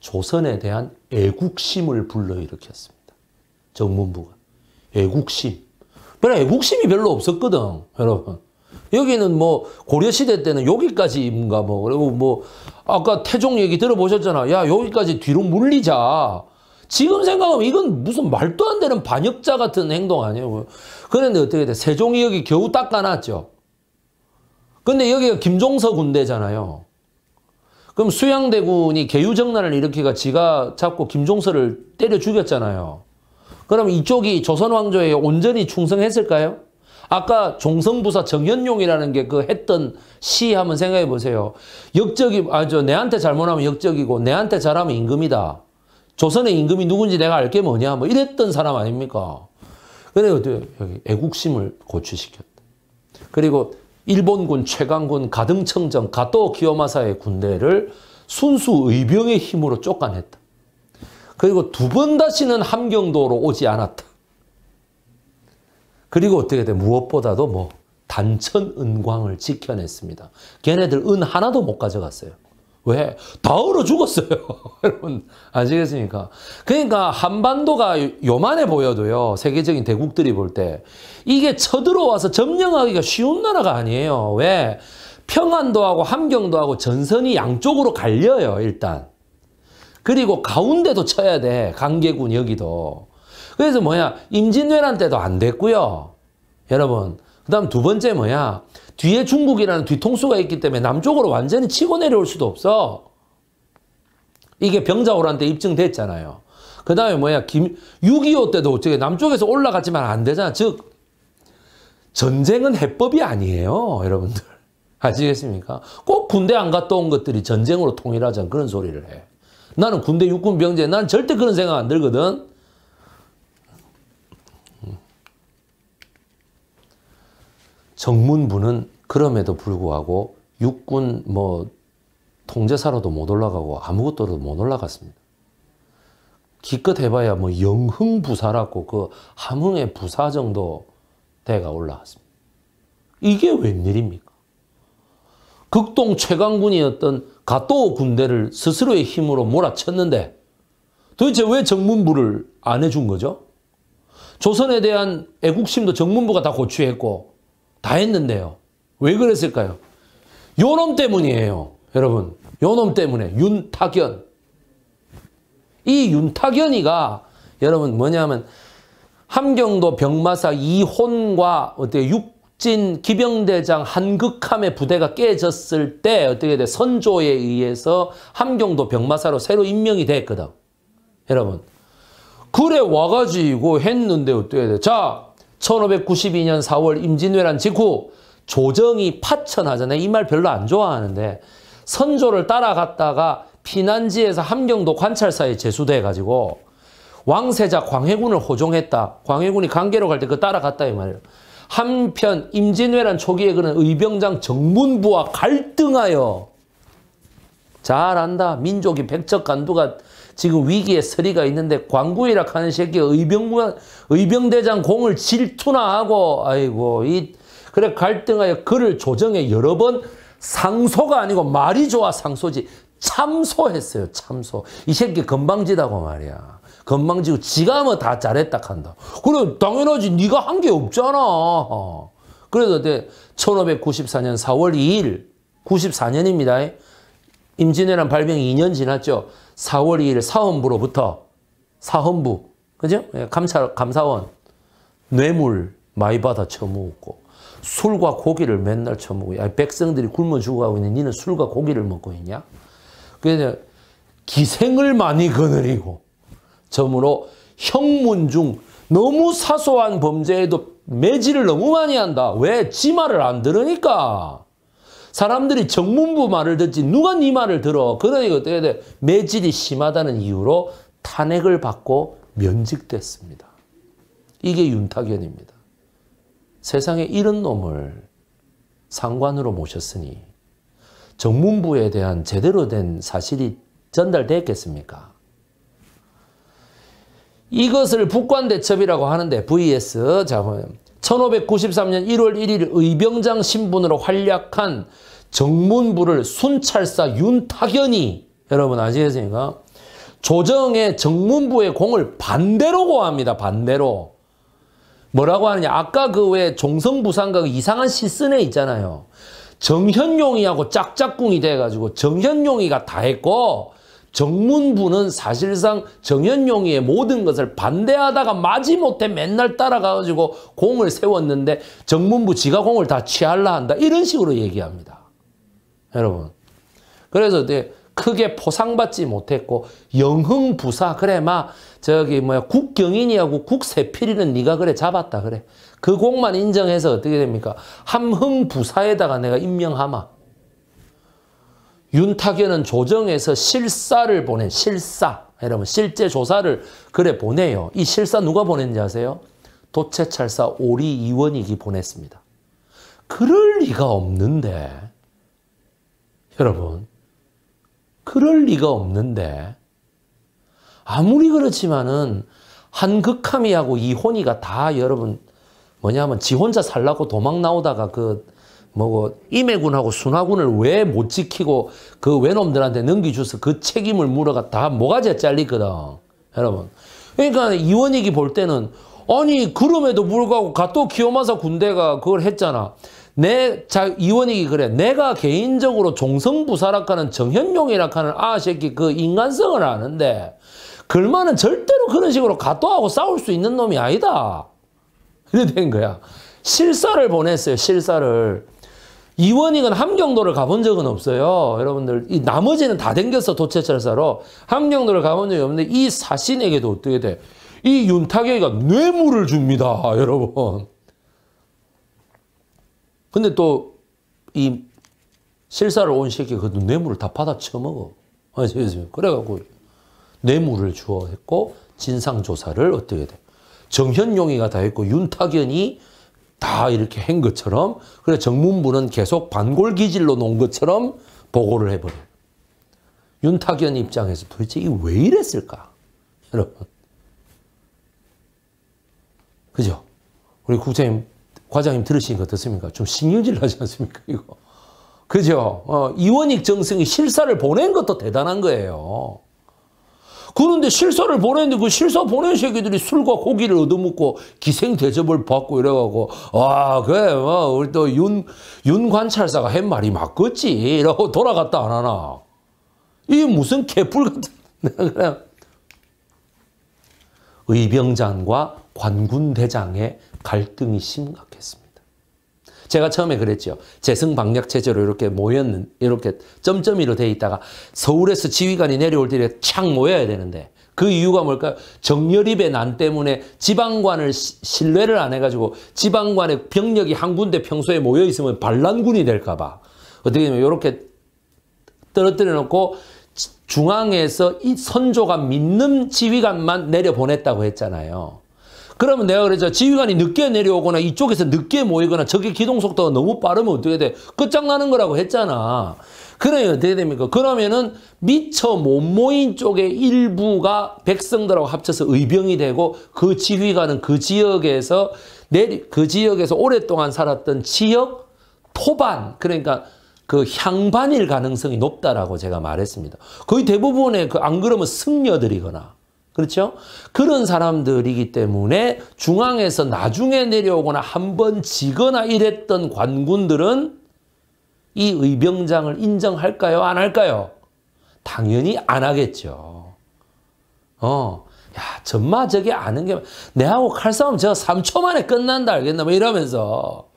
조선에 대한 애국심을 불러일으켰습니다. 정문부가. 애국심. 그래, 애국심이 별로 없었거든, 여러분. 여기는 뭐, 고려시대 때는 여기까지 뭔가 뭐, 그리고 뭐, 아까 태종 얘기 들어보셨잖아. 야, 여기까지 뒤로 물리자. 지금 생각하면 이건 무슨 말도 안 되는 반역자 같은 행동 아니에요. 그런데 어떻게 돼? 세종이 여기 겨우 닦아놨죠. 근데 여기가 김종서 군대잖아요. 그럼 수양대군이 개유정난을 일으키가 지가 잡고 김종서를 때려 죽였잖아요. 그럼 이쪽이 조선왕조에 온전히 충성했을까요? 아까 종성부사 정현용이라는 게 그 했던 시 한번 생각해 보세요. 역적이, 아, 저, 내한테 잘못하면 역적이고, 내한테 잘하면 임금이다. 조선의 임금이 누군지 내가 알게 뭐냐. 뭐 이랬던 사람 아닙니까? 근데 어떻게, 애국심을 고취시켰다. 그리고 일본군 최강군 가등청정 가토 기요마사의 군대를 순수 의병의 힘으로 쫓아냈다. 그리고 두 번 다시는 함경도로 오지 않았다. 그리고 어떻게 돼? 무엇보다도 뭐 단천 은광을 지켜냈습니다. 걔네들 은 하나도 못 가져갔어요. 왜? 다 얼어 죽었어요. 여러분, 아시겠습니까? 그러니까 한반도가 요만해 보여도요, 세계적인 대국들이 볼 때, 이게 쳐들어와서 점령하기가 쉬운 나라가 아니에요. 왜? 평안도하고 함경도하고 전선이 양쪽으로 갈려요, 일단. 그리고 가운데도 쳐야 돼, 강계군 여기도. 그래서 뭐야, 임진왜란 때도 안 됐고요. 여러분, 그 다음 두 번째 뭐야, 뒤에 중국이라는 뒤통수가 있기 때문에 남쪽으로 완전히 치고 내려올 수도 없어. 이게 병자호란때 입증됐잖아요. 그 다음에 뭐야, 김, 6.25 때도 어떻게 남쪽에서 올라갔지만 안 되잖아. 즉, 전쟁은 해법이 아니에요. 여러분들. 아시겠습니까? 꼭 군대 안 갔다 온 것들이 전쟁으로 통일하자 그런 소리를 해. 나는 군대 육군 병제, 나 절대 그런 생각 안 들거든. 정문부는 그럼에도 불구하고 육군 뭐 통제사로도 못 올라가고 아무것도도 못 올라갔습니다. 기껏 해봐야 뭐 영흥부사라고 그 함흥의 부사 정도 대가 올라왔습니다. 이게 웬일입니까? 극동 최강군이었던 가토 군대를 스스로의 힘으로 몰아쳤는데 도대체 왜 정문부를 안 해준 거죠? 조선에 대한 애국심도 정문부가 다 고취했고 다 했는데요. 왜 그랬을까요? 요놈 때문이에요. 여러분. 요놈 때문에. 윤타견. 이 윤타견이가 여러분 뭐냐면 함경도 병마사 이혼과 어때 육진 기병대장 한극함의 부대가 깨졌을 때 어떻게 돼 선조에 의해서 함경도 병마사로 새로 임명이 됐거든. 여러분. 그래 와가지고 했는데 어떻게 돼? 자 1592년 4월 임진왜란 직후 조정이 파천하잖아요. 이 말 별로 안 좋아하는데 선조를 따라갔다가 피난지에서 함경도 관찰사에 제수돼 가지고 왕세자 광해군을 호종했다. 광해군이 강계로 갈 때 그 따라갔다 이 말이에요. 한편 임진왜란 초기에 그는 의병장 정문부와 갈등하여 잘안다 민족이 백척간두가 지금 위기에 서리가 있는데 광구이락 하는 새끼 의병 의병대장 공을 질투나 하고 아이고 이 그래 갈등하여 그를 조정해 여러 번 상소가 아니고 말이 좋아 상소지 참소했어요 참소 이 새끼 건방지다고 말이야 건방지고 지가 뭐 다 잘했다 한다 그럼 당연하지 네가 한 게 없잖아 어. 그래서 1594년 4월 2일 94년입니다 임진왜란 발병 2년 지났죠 4월 2일 사원부로부터 사헌부, 그죠? 예, 감사, 감사원, 뇌물 많이 받아 처먹고 술과 고기를 맨날 처먹고 야, 백성들이 굶어 죽어가고 있는 니는 술과 고기를 먹고 있냐? 그래서 기생을 많이 거느리고 점으로 형문 중 너무 사소한 범죄에도 매질을 너무 많이 한다. 왜? 지말을 안 들으니까. 사람들이 정문부 말을 듣지 누가 네 말을 들어. 그러니까 어떻게 돼? 매질이 심하다는 이유로 탄핵을 받고 면직됐습니다. 이게 윤타견입니다. 세상에 이런 놈을 상관으로 모셨으니 정문부에 대한 제대로 된 사실이 전달됐겠습니까? 이것을 북관대첩이라고 하는데 vs 자 1593년 1월 1일 의병장 신분으로 활약한 정문부를 순찰사 윤탁연이 여러분 아시겠습니까? 조정의 정문부의 공을 반대로 고합니다. 반대로. 뭐라고 하느냐. 아까 그외 종성부상과 그 이상한 시스네 있잖아요. 정현용이하고 짝짝꿍이 돼가지고 정현용이가 다 했고 정문부는 사실상 정현용의 모든 것을 반대하다가 마지못해 맨날 따라가가지고 공을 세웠는데 정문부 지가 공을 다 취할라 한다. 이런 식으로 얘기합니다. 여러분. 그래서 크게 포상받지 못했고 영흥부사 그래 마 저기 뭐야 국경인이하고 국세필이는 네가 그래 잡았다 그래 그 공만 인정해서 어떻게 됩니까 함흥부사에다가 내가 임명하마 윤탁연은 조정에서 실사를 보낸 실사 여러분 실제 조사를 그래 보내요. 이 실사 누가 보냈는지 아세요? 도채찰사 오리 이원익이 보냈습니다. 그럴 리가 없는데 여러분 그럴 리가 없는데 아무리 그렇지만은 한극함이하고 이혼이가 다 여러분 뭐냐면 지 혼자 살라고 도망 나오다가 그 뭐고 임해군하고 순화군을 왜 못 지키고 그 외놈들한테 넘기줘서 그 책임을 물어가 다뭐가제에 잘리거든. 여러분. 그러니까 이원익이 볼 때는 아니 그럼에도 불구하고 가토 기요마사 군대가 그걸 했잖아. 내 자 이원익이 그래. 내가 개인적으로 종성부사락하는 정현용이라카는 아새끼 그 인간성을 아는데 글만은 절대로 그런 식으로 가토하고 싸울 수 있는 놈이 아니다. 이래 된 거야. 실사를 보냈어요. 실사를. 이원익은 함경도를 가본 적은 없어요. 여러분들 이 나머지는 다 댕겼어 도체철사로 함경도를 가본 적이 없는데 이 사신에게도 어떻게 돼? 이 윤탁에게가 뇌물을 줍니다. 여러분. 근데 또 이 실사를 온 새끼 그 뇌물을 다 받아 쳐먹어. 아, 그래갖고 뇌물을 주어 했고 진상조사를 어떻게 돼? 정현용이가 다 했고 윤탁연이 다 이렇게 한 것처럼 그래 정문부는 계속 반골 기질로 놓은 것처럼 보고를 해버려. 윤탁연 입장에서 도대체 이왜 이랬을까? 여러분. 그죠? 우리 국장님, 과장님 들으시니까 어떻습니까? 좀 신경질 나지 않습니까? 이거. 그죠? 어, 이원익 정승이 실사를 보낸 것도 대단한 거예요. 그런데 실서를 보냈는데 그 실서 보낸 새끼들이 술과 고기를 얻어먹고 기생 대접을 받고 이래가고 아 그래 뭐 우리 또 윤 윤관찰사가 한 말이 맞겠지 이러고 돌아갔다 안 하나 이 무슨 개뿔 같은 그냥 의병장과 관군대장의 갈등이 심각했습니다. 제가 처음에 그랬죠. 재승 방략 체제로 이렇게 모였는 이렇게 점점이로 돼 있다가 서울에서 지휘관이 내려올 때에 착 모여야 되는데 그 이유가 뭘까요? 정열입의 난 때문에 지방관을 신뢰를 안 해가지고 지방관의 병력이 한 군데 평소에 모여 있으면 반란군이 될까봐 어떻게 보면 이렇게 떨어뜨려 놓고 중앙에서 이 선조가 믿는 지휘관만 내려보냈다고 했잖아요. 그러면 내가 그랬죠. 지휘관이 늦게 내려오거나 이쪽에서 늦게 모이거나 저게 기동 속도가 너무 빠르면 어떻게 돼? 끝장나는 거라고 했잖아. 그러면 어떻게 됩니까? 그러면은 미처 못 모인 쪽의 일부가 백성들하고 합쳐서 의병이 되고 그 지휘관은 그 지역에서 내리, 그 지역에서 오랫동안 살았던 지역 토반 그러니까 그 향반일 가능성이 높다라고 제가 말했습니다. 거의 대부분의 그 안 그러면 승려들이거나 그렇죠? 그런 사람들이기 때문에 중앙에서 나중에 내려오거나 한 번 지거나 이랬던 관군들은 이 의병장을 인정할까요? 안 할까요? 당연히 안 하겠죠. 어. 야, 전마 저게 아는 게, 내하고 칼싸움 제가 3초 만에 끝난다, 알겠나? 뭐 이러면서.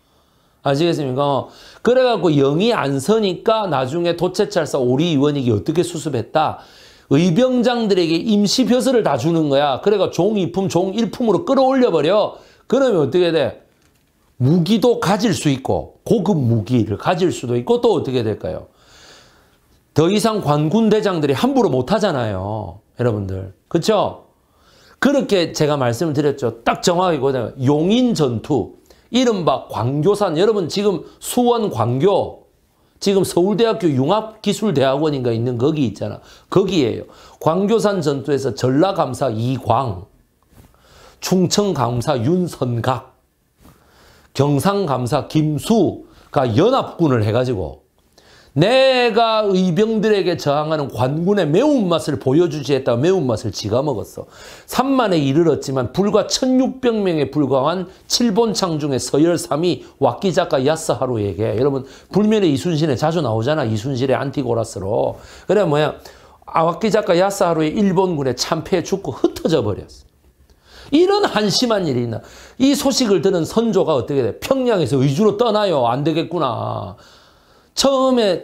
아시겠습니까? 어. 그래갖고 영이 안 서니까 나중에 도채찰사 오리 의원이 어떻게 수습했다? 의병장들에게 임시 벼슬을 다 주는 거야. 그래가 종이품, 종일품으로 끌어올려 버려. 그러면 어떻게 돼? 무기도 가질 수 있고 고급 무기를 가질 수도 있고 또 어떻게 될까요? 더 이상 관군 대장들이 함부로 못 하잖아요. 여러분들. 그렇죠? 그렇게 제가 말씀을 드렸죠. 딱 정확하게 용인 전투 이른바 광교산 여러분 지금 수원 광교 지금 서울대학교 융합기술대학원인가 있는 거기 있잖아. 거기에요. 광교산 전투에서 전라감사 이광, 충청감사 윤선각, 경상감사 김수가 연합군을 해가지고 내가 의병들에게 저항하는 관군의 매운맛을 보여주지 했다 매운맛을 지가 먹었어. 3만에 이르렀지만 불과 1600명에 불과한 칠본창 중에 서열 3위 왁기작가 야스하루에게 여러분 불멸의 이순신에 자주 나오잖아. 이순신의 안티고라스로. 그래 뭐야. 아, 왁기작가 야스하루의 일본군의 참패에 죽고 흩어져 버렸어. 이런 한심한 일이 있나. 이 소식을 들은 선조가 어떻게 돼? 평양에서 의주로 떠나요. 안 되겠구나. 처음에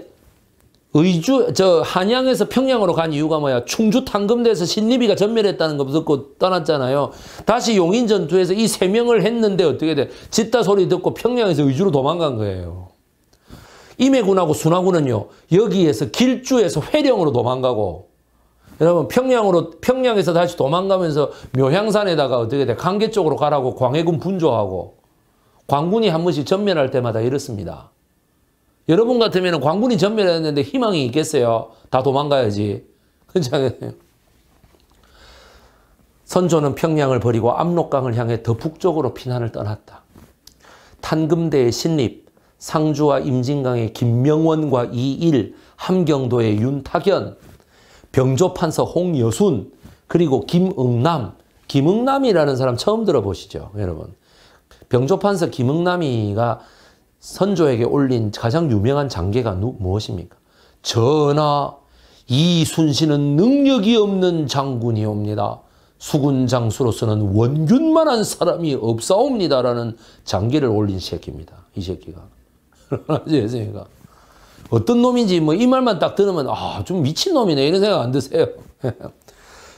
의주 저 한양에서 평양으로 간 이유가 뭐야? 충주 탕금대에서 신리비가 전멸했다는 거 듣고 떠났잖아요. 다시 용인 전투에서 이 세 명을 했는데 어떻게 돼? 짓다 소리 듣고 평양에서 의주로 도망간 거예요. 임해군하고 순화군은요. 여기에서 길주에서 회령으로 도망가고 여러분 평양으로 평양에서 다시 도망가면서 묘향산에다가 어떻게 돼? 강계 쪽으로 가라고 광해군 분조하고 광군이 한 번씩 전멸할 때마다 이렇습니다. 여러분 같으면 광군이 전멸했는데 희망이 있겠어요? 다 도망가야지. 그렇아요 선조는 평양을 버리고 압록강을 향해 더 북쪽으로 피난을 떠났다. 탄금대의 신립, 상주와 임진강의 김명원과 이일, 함경도의 윤탁연, 병조판서 홍여순, 그리고 김응남, 김응남이라는 사람 처음 들어보시죠, 여러분. 병조판서 김응남이가 선조에게 올린 가장 유명한 장계가 누, 무엇입니까? 전하, 이 순신은 능력이 없는 장군이옵니다. 수군 장수로서는 원균만한 사람이 없사옵니다라는 장계를 올린 새끼입니다. 이 새끼가. 아시겠니까 어떤 놈인지 뭐 이 말만 딱 들으면 아, 좀 미친놈이네. 이런 생각 안 드세요?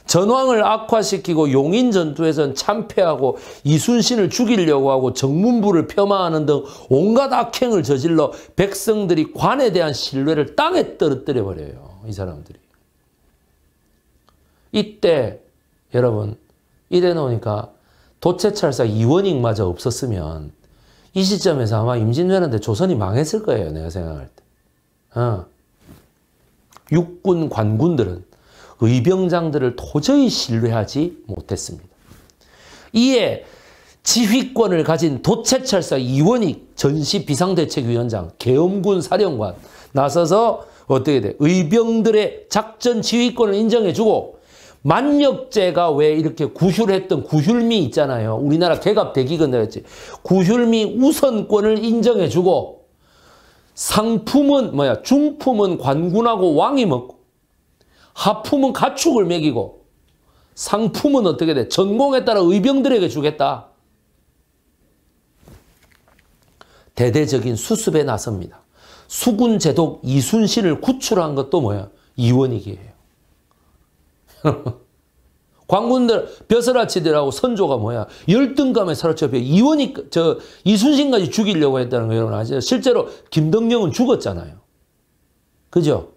전황을 악화시키고 용인 전투에선 참패하고 이순신을 죽이려고 하고 정문부를 폄하하는 등 온갖 악행을 저질러 백성들이 관에 대한 신뢰를 땅에 떨어뜨려 버려요. 이 사람들이. 이때 여러분 이래 놓으니까 도체찰사 이원익마저 없었으면 이 시점에서 아마 임진왜란때 조선이 망했을 거예요. 내가 생각할 때. 어. 육군 관군들은 의병장들을 도저히 신뢰하지 못했습니다. 이에 지휘권을 가진 도채철사 이원익 전시 비상대책위원장, 계엄군 사령관 나서서 어떻게 돼? 의병들의 작전 지휘권을 인정해주고 만력제가 왜 이렇게 구휼했던 구휼미 있잖아요. 우리나라 개갑 대기근이었지. 구휼미 우선권을 인정해주고 상품은 뭐야 중품은 관군하고 왕이 먹고 하품은 가축을 먹이고 상품은 어떻게 돼? 전공에 따라 의병들에게 주겠다. 대대적인 수습에 나섭니다. 수군 제독 이순신을 구출한 것도 뭐야? 이원익이에요. 광군들 벼슬아치들하고 선조가 뭐야? 열등감에 사로잡혀 이원익 저 이순신까지 죽이려고 했다는 거 여러분 아시죠? 실제로 김덕령은 죽었잖아요. 그죠?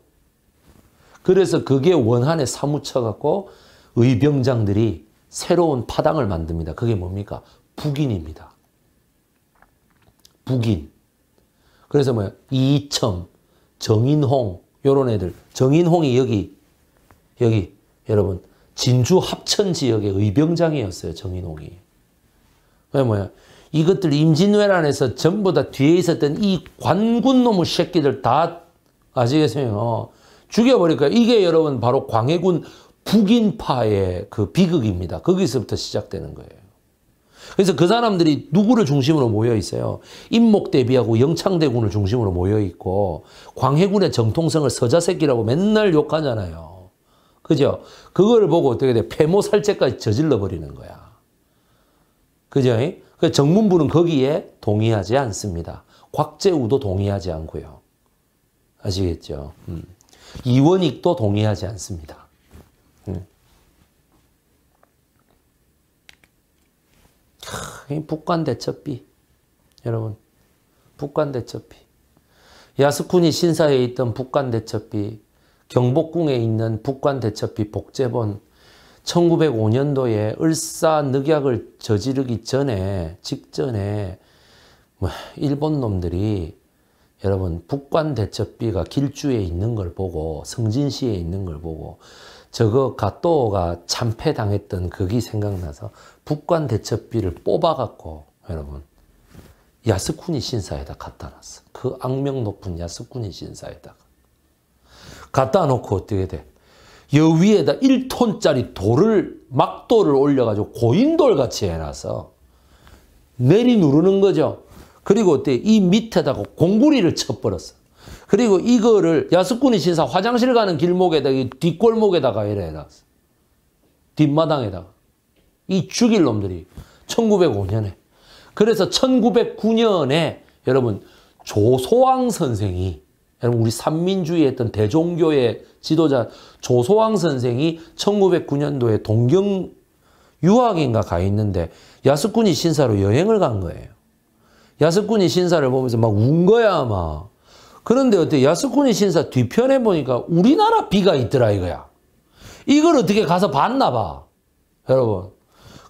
그래서 그게 원한에 사무쳐갖고 의병장들이 새로운 파당을 만듭니다. 그게 뭡니까? 북인입니다. 북인. 그래서 뭐 이첨, 정인홍, 요런 애들. 정인홍이 여기, 여기, 여러분, 진주 합천 지역의 의병장이었어요. 정인홍이. 그 뭐야? 이것들 임진왜란에서 전부 다 뒤에 있었던 이 관군 놈의 새끼들 다 아시겠어요? 죽여버릴 거야. 이게 여러분 바로 광해군 북인파의 그 비극입니다. 거기서부터 시작되는 거예요. 그래서 그 사람들이 누구를 중심으로 모여 있어요? 인목대비하고 영창대군을 중심으로 모여 있고 광해군의 정통성을 서자새끼라고 맨날 욕하잖아요. 그죠? 그거 보고 어떻게 돼? 폐모살제까지 저질러 버리는 거야. 그죠? 그 정문부는 거기에 동의하지 않습니다. 곽재우도 동의하지 않고요. 아시겠죠? 음. 이원익도 동의하지 않습니다. 음. 북한 대첩비. 여러분, 북한 대첩비. 야스쿠니 신사에 있던 북한 대첩비, 경복궁에 있는 북한 대첩비 복제본, 1905년도에 을사 늑약을 저지르기 전에, 직전에, 뭐, 일본 놈들이 여러분 북관대첩비가 길주에 있는 걸 보고 성진시에 있는 걸 보고 저거 가또가 참패당했던 그게 생각나서 북관대첩비를 뽑아갖고 여러분 야스쿠니 신사에다 갖다 놨어. 그 악명 높은 야스쿠니 신사에다가. 갖다 놓고 어떻게 돼? 여 위에다 1톤짜리 돌을, 막돌을 올려가지고 고인돌 같이 해놔서 내리 누르는 거죠. 그리고 어때? 이 밑에다가 공구리를 쳐버렸어. 그리고 이거를 야스쿠니 신사 화장실 가는 길목에다가 뒷골목에다가 이래 놨어 뒷마당에다가. 이 죽일 놈들이 1905년에. 그래서 1909년에 여러분 조소왕 선생이 여러분 우리 삼민주의 했던 대종교의 지도자 조소왕 선생이 1909년도에 동경 유학인가 가 있는데 야스쿠니 신사로 여행을 간 거예요. 야스쿠니 신사를 보면서 막 운 거야 막. 그런데 어때 야스쿠니 신사 뒤편에 보니까 우리나라 비가 있더라 이거야. 이걸 어떻게 가서 봤나 봐. 여러분.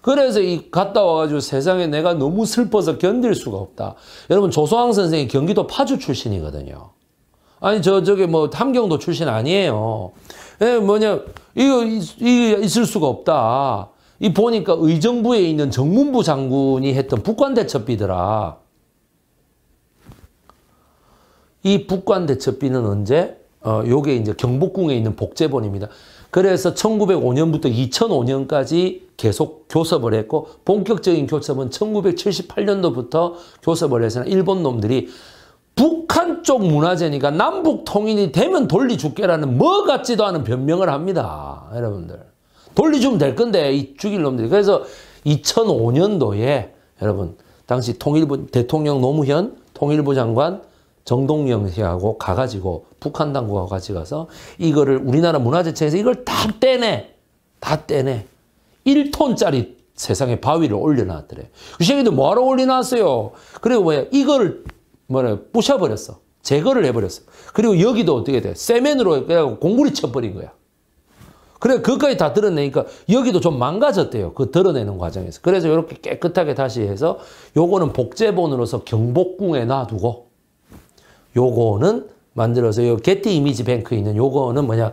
그래서 이 갔다 와가지고 세상에 내가 너무 슬퍼서 견딜 수가 없다. 여러분 조소왕 선생이 경기도 파주 출신이거든요. 아니 저 저게 뭐 함경도 출신 아니에요. 예, 뭐냐 이거 이 있을 수가 없다. 이 보니까 의정부에 있는 정문부 장군이 했던 북관대첩비더라. 이 북관 대첩비는 언제? 어, 요게 이제 경복궁에 있는 복제본입니다. 그래서 1905년부터 2005년까지 계속 교섭을 했고 본격적인 교섭은 1978년도부터 교섭을 해서 일본 놈들이 북한 쪽 문화재니까 남북 통일이 되면 돌리 죽게라는뭐 같지도 않은 변명을 합니다. 여러분들. 돌리 주면 될 건데 이 죽일 놈들이. 그래서 2005년도에 여러분 당시 통일부 대통령 노무현 통일부 장관 정동영 씨하고 가가지고 북한 당국하고 같이 가서 이거를 우리나라 문화재청에서 이걸 다 떼내. 다 떼내. 1톤짜리 세상에 바위를 올려놨더래. 그새끼도 뭐하러 올려놨어요? 그리고 뭐야, 이거를 뭐냐, 부셔버렸어. 제거를 해버렸어. 그리고 여기도 어떻게 돼? 세면으로 그냥 공구리 쳐버린 거야. 그래, 그까지 다 드러내니까 여기도 좀 망가졌대요. 그 드러내는 과정에서. 그래서 이렇게 깨끗하게 다시 해서 요거는 복제본으로서 경복궁에 놔두고 요거는 만들어서 요 게티 이미지 뱅크에 있는 요거는 뭐냐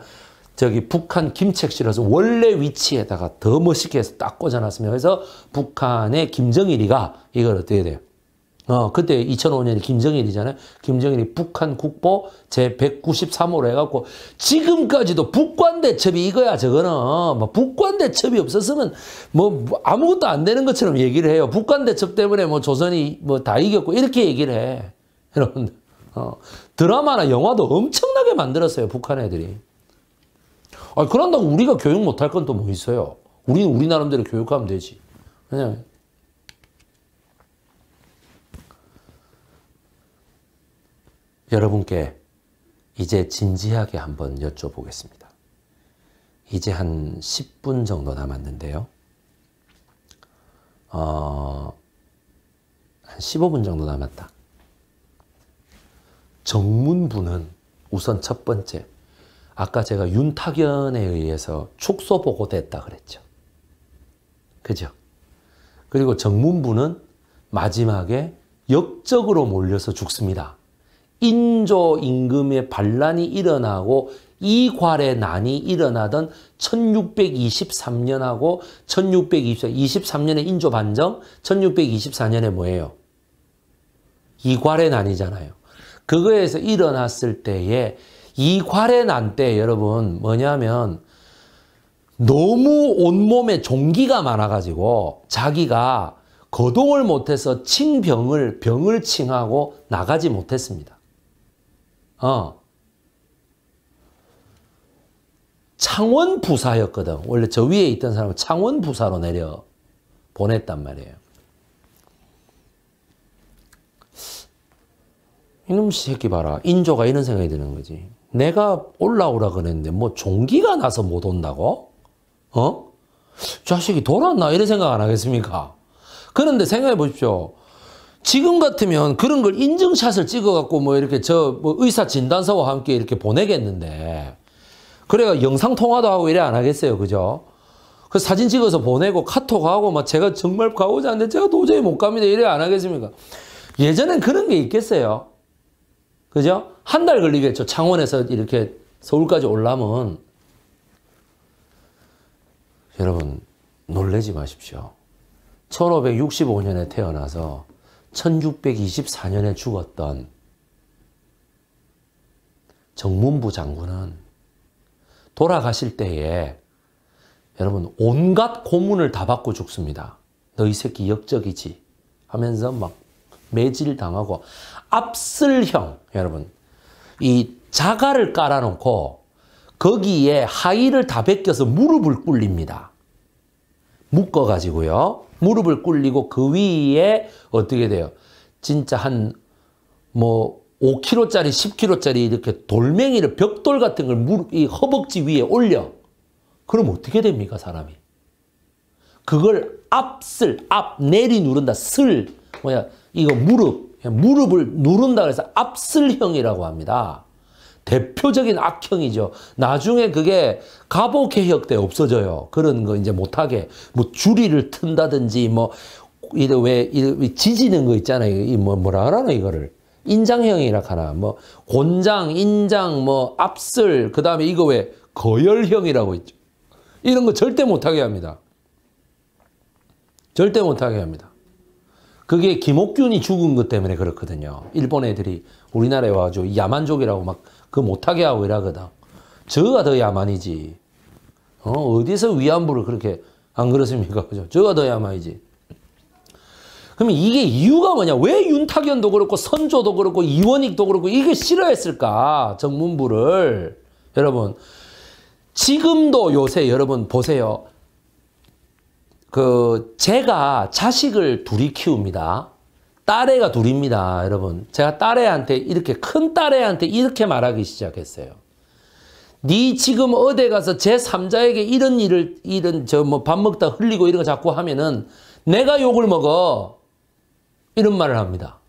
저기 북한 김책실에서 원래 위치에다가 더 멋있게 해서 딱 꽂아놨으면 그래서 북한의 김정일이가 이걸 어떻게 돼요? 어, 그때 2005년이 김정일이잖아요. 김정일이 북한 국보 제193호로 해갖고 지금까지도 북관대첩이 이거야 저거는 뭐 북관대첩이 없었으면 뭐 아무것도 안 되는 것처럼 얘기를 해요. 북관대첩 때문에 뭐 조선이 뭐 다 이겼고 이렇게 얘기를 해. 여러분들. 어, 드라마나 영화도 엄청나게 만들었어요. 북한 애들이. 아, 그런다고 우리가 교육 못할 건 또 뭐 있어요. 우리는 우리 나름대로 교육하면 되지. 왜냐 여러분께 이제 진지하게 한번 여쭤보겠습니다. 이제 한 10분 정도 남았는데요. 어, 한 15분 정도 남았다. 정문부는 우선 첫 번째, 아까 제가 윤탁연에 의해서 축소 보고됐다 그랬죠. 그죠? 그리고 정문부는 마지막에 역적으로 몰려서 죽습니다. 인조 임금의 반란이 일어나고 이괄의 난이 일어나던 1623년하고 1623년에 인조 반정, 1624년에 뭐예요? 이괄의 난이잖아요. 그거에서 일어났을 때에 이 과래난 때 여러분 뭐냐면 너무 온몸에 종기가 많아가지고 자기가 거동을 못해서 친병을 병을 칭하고 나가지 못했습니다. 어. 창원 부사였거든. 원래 저 위에 있던 사람을 창원 부사로 내려 보냈단 말이에요. 이놈 새끼 봐라. 인조가 이런 생각이 드는 거지. 내가 올라오라 그랬는데 뭐 종기가 나서 못 온다고? 어? 자식이 돌았나? 이런 생각 안 하겠습니까? 그런데 생각해 보십시오. 지금 같으면 그런 걸 인증샷을 찍어갖고 뭐 이렇게 저뭐 의사 진단서와 함께 이렇게 보내겠는데 그래가 영상 통화도 하고 이래 안 하겠어요. 그죠? 그 사진 찍어서 보내고 카톡하고 막 제가 정말 가고자 하는데 제가 도저히 못 갑니다. 이래 안 하겠습니까? 예전엔 그런 게 있겠어요. 그죠? 한 달 걸리겠죠. 창원에서 이렇게 서울까지 올라면 여러분 놀래지 마십시오. 1565년에 태어나서 1624년에 죽었던 정문부 장군은 돌아가실 때에 여러분 온갖 고문을 다 받고 죽습니다. 너희 새끼 역적이지 하면서 막 매질 당하고 압슬형 여러분 이 자갈을 깔아놓고 거기에 하의를 다 벗겨서 무릎을 꿇립니다. 묶어가지고요. 무릎을 꿇리고 그 위에 어떻게 돼요? 진짜 한 뭐 5kg짜리 10kg짜리 이렇게 돌멩이를 벽돌 같은 걸 무릎 이 허벅지 위에 올려. 그럼 어떻게 됩니까 사람이? 그걸 압슬 압 내리 누른다 슬 뭐야 이거 무릎 무릎을 누른다 그래서 압슬형이라고 합니다. 대표적인 악형이죠. 나중에 그게 가보 개혁 때 없어져요. 그런 거 이제 못하게 뭐 줄이를 튼다든지 뭐 이거 왜 지지는 거 있잖아요. 이 뭐 뭐라 하라노 이거를 인장형이라 하나 뭐 곤장, 인장, 뭐 압슬 그 다음에 이거 왜 거열형이라고 있죠. 이런 거 절대 못하게 합니다. 절대 못하게 합니다. 그게 김옥균이 죽은 것 때문에 그렇거든요. 일본 애들이 우리나라에 와가지고 야만족이라고 막 그 못하게 하고 이러거든. 저가 더 야만이지. 어, 어디서 위안부를 그렇게 안 그렇습니까? 그죠? 저가 더 야만이지. 그럼 이게 이유가 뭐냐? 왜 윤탁연도 그렇고 선조도 그렇고 이원익도 그렇고 이게 싫어했을까? 정문부를. 여러분, 지금도 요새 여러분 보세요. 그 제가 자식을 둘이 키웁니다. 딸애가 둘입니다. 여러분. 제가 딸애한테 이렇게 큰 딸애한테 이렇게 말하기 시작했어요. 네 지금 어디 가서 제 3자에게 이런 일을 이런 저 뭐 밥 먹다 흘리고 이런 거 자꾸 하면은 내가 욕을 먹어. 이런 말을 합니다.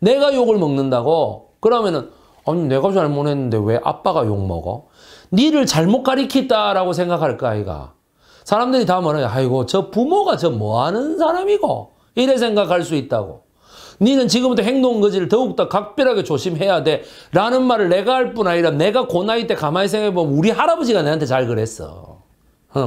내가 욕을 먹는다고 그러면은 아니 내가 잘못했는데 왜 아빠가 욕 먹어? 니를 잘못 가리키다라고 생각할까 아이가. 사람들이 다 뭐냐, 아이고, 저 부모가 저 뭐 하는 사람이고. 이래 생각할 수 있다고. 니는 지금부터 행동 거지를 더욱더 각별하게 조심해야 돼. 라는 말을 내가 할 뿐 아니라 내가 고 나이 때 가만히 생각해보면 우리 할아버지가 내한테 잘 그랬어.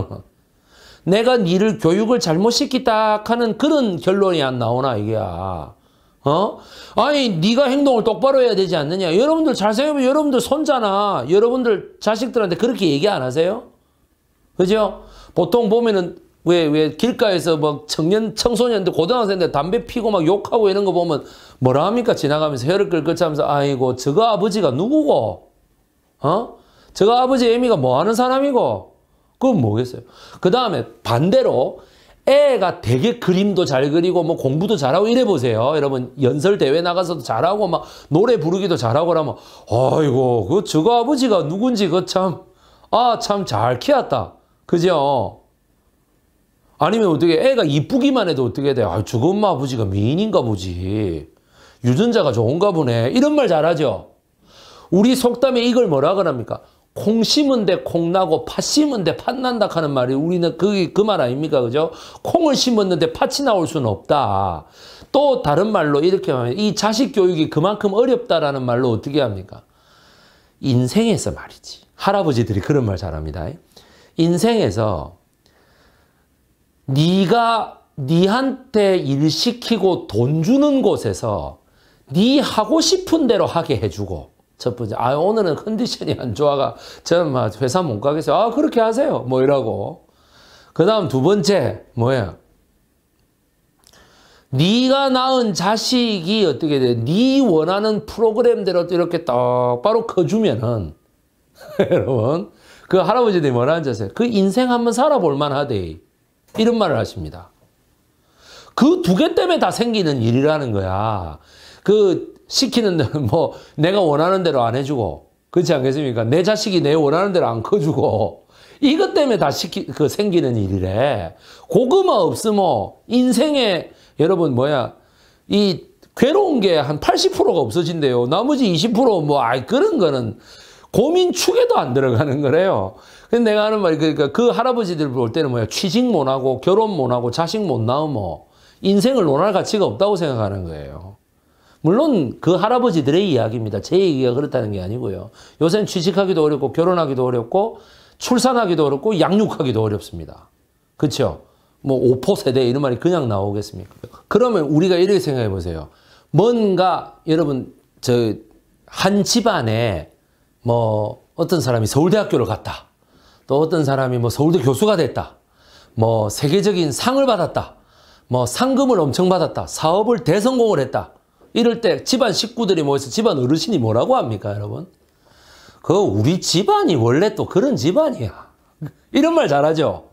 내가 니를 교육을 잘못 시키다 하는 그런 결론이 안 나오나 이게 어? 아니 니가 행동을 똑바로 해야 되지 않느냐. 여러분들 잘 생각해보면 여러분들 손자나 여러분들 자식들한테 그렇게 얘기 안 하세요? 그죠? 보통 보면은 왜, 왜 길가에서 뭐 청년, 청소년들, 고등학생들 담배 피고 막 욕하고 이런 거 보면 뭐라 합니까? 지나가면서 혀를 끌끌차면서 아이고, 저거 아버지가 누구고? 어? 저거 아버지 애미가 뭐 하는 사람이고? 그건 뭐겠어요? 그 다음에 반대로 애가 되게 그림도 잘 그리고 뭐 공부도 잘하고 이래 보세요. 여러분 연설 대회 나가서도 잘하고 막 노래 부르기도 잘하고 그러면 아이고 그 저거 아버지가 누군지 그 참 아 참 잘 키웠다. 그죠? 아니면 어떻게 애가 이쁘기만 해도 어떻게 돼? 아, 저거 엄마 아버지가 미인인가 보지. 유전자가 좋은가 보네. 이런 말 잘하죠? 우리 속담에 이걸 뭐라 그럽니까? 콩 심은 데 콩 나고 팥 심은 데 팥 난다 하는 말이 우리는 그게 그말 아닙니까? 그죠? 콩을 심었는데 팥이 나올 수는 없다. 또 다른 말로 이렇게 하면 이 자식 교육이 그만큼 어렵다라는 말로 어떻게 합니까? 인생에서 말이지. 할아버지들이 그런 말 잘합니다. 인생에서 네가 네한테 일 시키고 돈 주는 곳에서 네 하고 싶은 대로 하게 해주고 첫 번째 아 오늘은 컨디션이 안 좋아가 저는 막 아, 회사 못가겠어아 그렇게 하세요 뭐 이라고 그 다음 두 번째 뭐야 네가 낳은 자식이 어떻게 돼? 네 원하는 프로그램대로 이렇게 똑바로 커주면은 여러분 그 할아버지들이 뭐라 앉아서 그 인생 한번 살아볼 만하대. 이런 말을 하십니다. 그 두 개 때문에 다 생기는 일이라는 거야. 그 시키는 데는 뭐 내가 원하는 대로 안 해주고 그렇지 않겠습니까? 내 자식이 내 원하는 대로 안 커주고 이것 때문에 다 시키 그 생기는 일이래. 고구마 없으면 인생에 여러분 뭐야 이 괴로운 게 한 80%가 없어진대요. 나머지 20%뭐 아이 그런 거는 고민 축에도 안 들어가는 거래요. 근데 내가 하는 말이 그러니까 그 할아버지들 볼 때는 뭐야 취직 못 하고 결혼 못 하고 자식 못 낳으면 인생을 논할 가치가 없다고 생각하는 거예요. 물론 그 할아버지들의 이야기입니다. 제 얘기가 그렇다는 게 아니고요. 요새는 취직하기도 어렵고 결혼하기도 어렵고 출산하기도 어렵고 양육하기도 어렵습니다. 그렇죠? 뭐 오포 세대 이런 말이 그냥 나오겠습니까? 그러면 우리가 이렇게 생각해 보세요. 뭔가 여러분 저 한 집안에 뭐 어떤 사람이 서울대학교를 갔다. 또 어떤 사람이 뭐 서울대 교수가 됐다. 뭐 세계적인 상을 받았다. 뭐 상금을 엄청 받았다. 사업을 대성공을 했다. 이럴 때 집안 식구들이 모여서 집안 어르신이 뭐라고 합니까, 여러분? 그 우리 집안이 원래 또 그런 집안이야. 이런 말 잘하죠.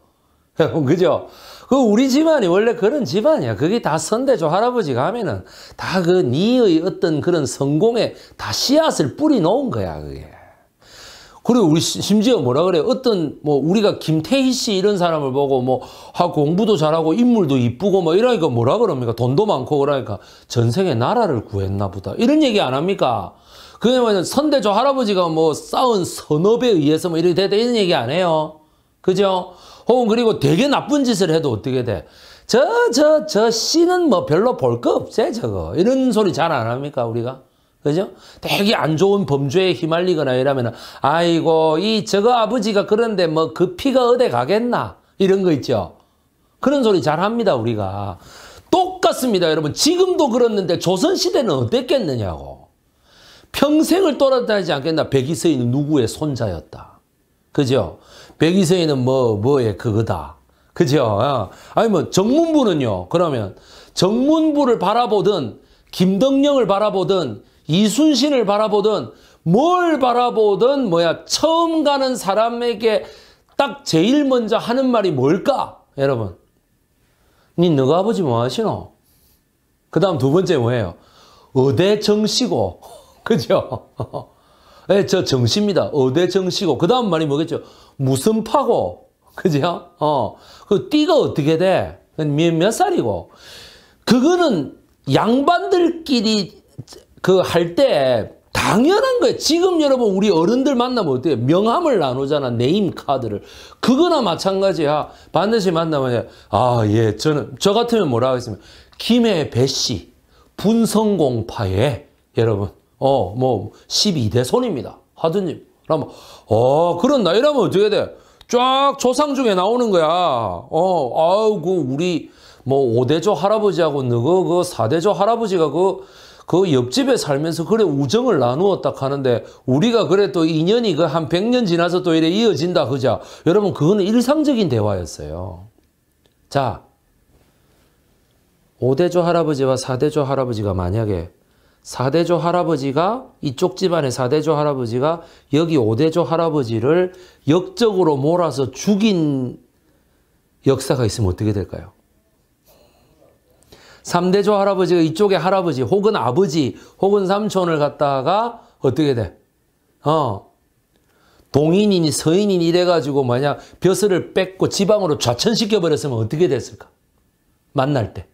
그죠? 그 우리 집안이 원래 그런 집안이야. 그게 다 선대조 할아버지가 하면은 다 그 니의 어떤 그런 성공에 다 씨앗을 뿌리 놓은 거야, 그게. 그리고 우리 심지어 뭐라 그래 어떤 뭐 우리가 김태희 씨 이런 사람을 보고 뭐 하, 아, 공부도 잘하고 인물도 이쁘고 뭐 이러니까 뭐라 그럽니까? 돈도 많고 그러니까 전 세계 나라를 구했나 보다. 이런 얘기 안 합니까? 그냐면 선대조 할아버지가 뭐 싸운 선업에 의해서 뭐 이렇게 됐다 이런 얘기 안 해요. 그죠? 혹은 그리고 되게 나쁜 짓을 해도 어떻게 돼? 저, 저, 저 씨는 뭐 별로 볼 거 없어요, 저거. 이런 소리 잘 안 합니까, 우리가? 그죠? 되게 안 좋은 범죄에 휘말리거나 이러면, 아이고, 이 저거 아버지가 그런데 뭐 그 피가 어디 가겠나? 이런 거 있죠? 그런 소리 잘 합니다, 우리가. 똑같습니다, 여러분. 지금도 그렇는데 조선시대는 어땠겠느냐고. 평생을 돌아다니지 않겠나? 백이서인은 누구의 손자였다. 그죠? 백이서인은 뭐, 뭐의 그거다. 그죠? 어. 아니, 뭐, 정문부는요, 그러면 정문부를 바라보든 김덕령을 바라보든 이순신을 바라보든 뭘 바라보든 뭐야 처음 가는 사람에게 딱 제일 먼저 하는 말이 뭘까? 여러분. 니 네, 너가 아버지 뭐 하시노? 그 다음 두 번째 뭐예요? 어대 정시고. 그죠? 네, 저 정시입니다. 어대 정시고. 그 다음 말이 뭐겠죠? 무슨 파고. 그죠? 어. 그 띠가 어떻게 돼? 몇, 몇 살이고. 그거는 양반들끼리 그할때 당연한 거예요. 지금 여러분 우리 어른들 만나면 어때요? 명함을 나누잖아. 네임 카드를. 그거나 마찬가지야. 반드시 만나면 아, 예. 저는 저 같으면 뭐라 하겠습니까? 김해 배씨 분성공파에 여러분 어, 뭐 12대 손입니다. 하드님. 그러면 어, 그런다 이러면 어떻게 돼? 쫙 조상 중에 나오는 거야. 어, 아우 그 우리 뭐 5대조 할아버지하고 너그 그 4대조 그 할아버지가 그그 옆집에 살면서 그래 우정을 나누었다 하는데 우리가 그래 또 인연이 그한 100년 지나서 또 이래 이어진다 그자. 여러분 그거는 일상적인 대화였어요. 자, 5대조 할아버지와 4대조 할아버지가 만약에 4대조 할아버지가 이쪽 집안의 4대조 할아버지가 여기 5대조 할아버지를 역적으로 몰아서 죽인 역사가 있으면 어떻게 될까요? 3대조 할아버지가 이쪽에 할아버지 혹은 아버지 혹은 삼촌을 갖다가 어떻게 돼? 어. 동인이서인이 이래가지고 만약 벼슬을 뺏고 지방으로 좌천시켜 버렸으면 어떻게 됐을까? 만날 때.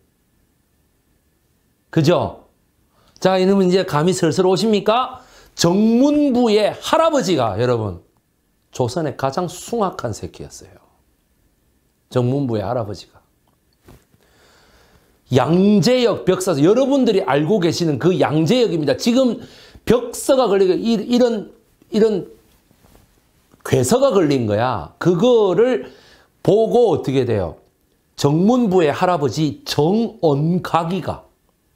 그죠? 자, 이놈은 이제 감이 슬슬 오십니까? 정문부의 할아버지가 여러분 조선의 가장 숭악한 새끼였어요. 정문부의 할아버지가. 양재역 벽사 여러분들이 알고 계시는 그 양재역입니다. 지금 벽서가 걸리고 이, 런 이런 괴서가 걸린 거야. 그거를 보고 어떻게 돼요? 정문부의 할아버지 정언가기가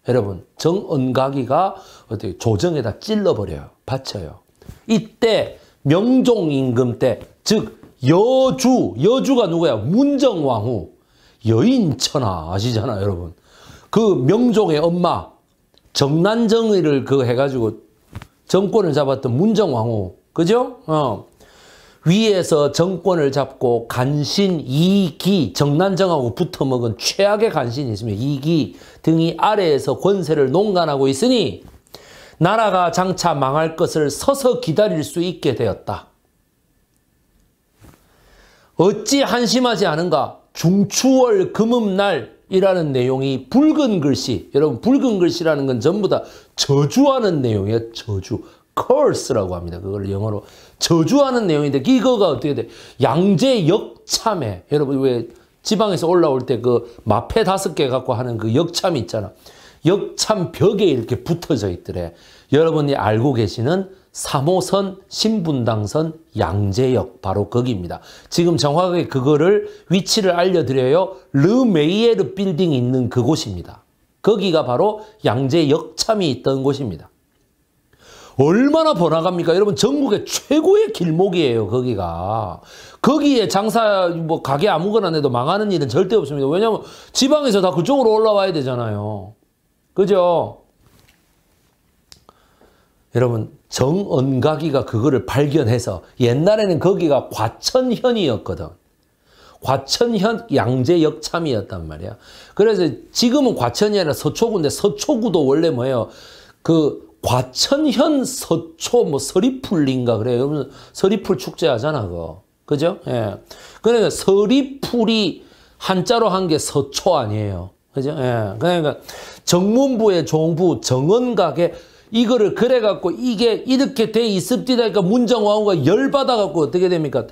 여러분 정언가기가 어떻게 조정에다 찔러버려요. 받쳐요. 이때 명종 임금 때 즉 여주 여주가 누구야? 문정왕후 여인천하 아시잖아 여러분. 그 명종의 엄마 정난정의를 그 해가지고 정권을 잡았던 문정왕후 그죠? 어. 위에서 정권을 잡고 간신 이기 정난정하고 붙어먹은 최악의 간신이 있으며 이기 등이 아래에서 권세를 농간하고 있으니 나라가 장차 망할 것을 서서 기다릴 수 있게 되었다. 어찌 한심하지 않은가? 중추월 금음날 이라는 내용이 붉은 글씨 여러분 붉은 글씨라는 건 전부 다 저주하는 내용이에요 저주 curse라고 합니다 그걸 영어로 저주하는 내용인데 이거가 어떻게 돼 양재 역참에 여러분 왜 지방에서 올라올 때 그 마패 다섯 개 갖고 하는 그 역참 있잖아 역참 벽에 이렇게 붙어져 있더래 여러분이 알고 계시는 3호선 신분당선 양재역 바로 거기입니다. 지금 정확하게 그거를 위치를 알려드려요. 르 메이에르 빌딩이 있는 그곳입니다. 거기가 바로 양재역참이 있던 곳입니다. 얼마나 번화갑니까? 여러분 전국의 최고의 길목이에요 거기가 거기에 장사 뭐 가게 아무거나 내도 망하는 일은 절대 없습니다 왜냐면 지방에서 다 그쪽으로 올라와야 되잖아요 그죠? 여러분 정언가기가 그거를 발견해서 옛날에는 거기가 과천현이었거든. 과천현 양재역참이었단 말이야. 그래서 지금은 과천이 아니라 서초구인데 서초구도 원래 뭐예요? 그 과천현 서초 뭐 서리풀인가 그래요. 여러분 서리풀 축제 하잖아 그거. 그죠? 예. 그러니까 서리풀이 한자로 한 게 서초 아니에요. 그죠? 예. 그러니까 정문부의 종부 정언각의 이거를 그래갖고 이게 이렇게 돼 있습니다니까 문정왕후가 열받아갖고 어떻게 됩니까?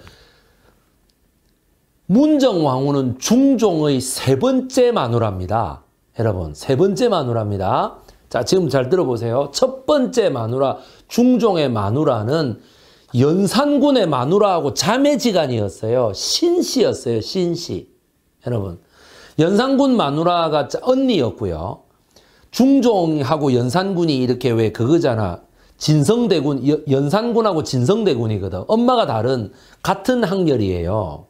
문정왕후는 중종의 세 번째 마누라입니다. 여러분 세 번째 마누라입니다. 자 지금 잘 들어보세요. 첫 번째 마누라 중종의 마누라는 연산군의 마누라하고 자매지간이었어요. 신씨였어요. 신씨. 여러분 연산군 마누라가 언니였고요. 중종하고 연산군이 이렇게 왜 그거잖아. 진성대군, 연산군하고 진성대군이거든. 엄마가 다른 같은 학렬이에요.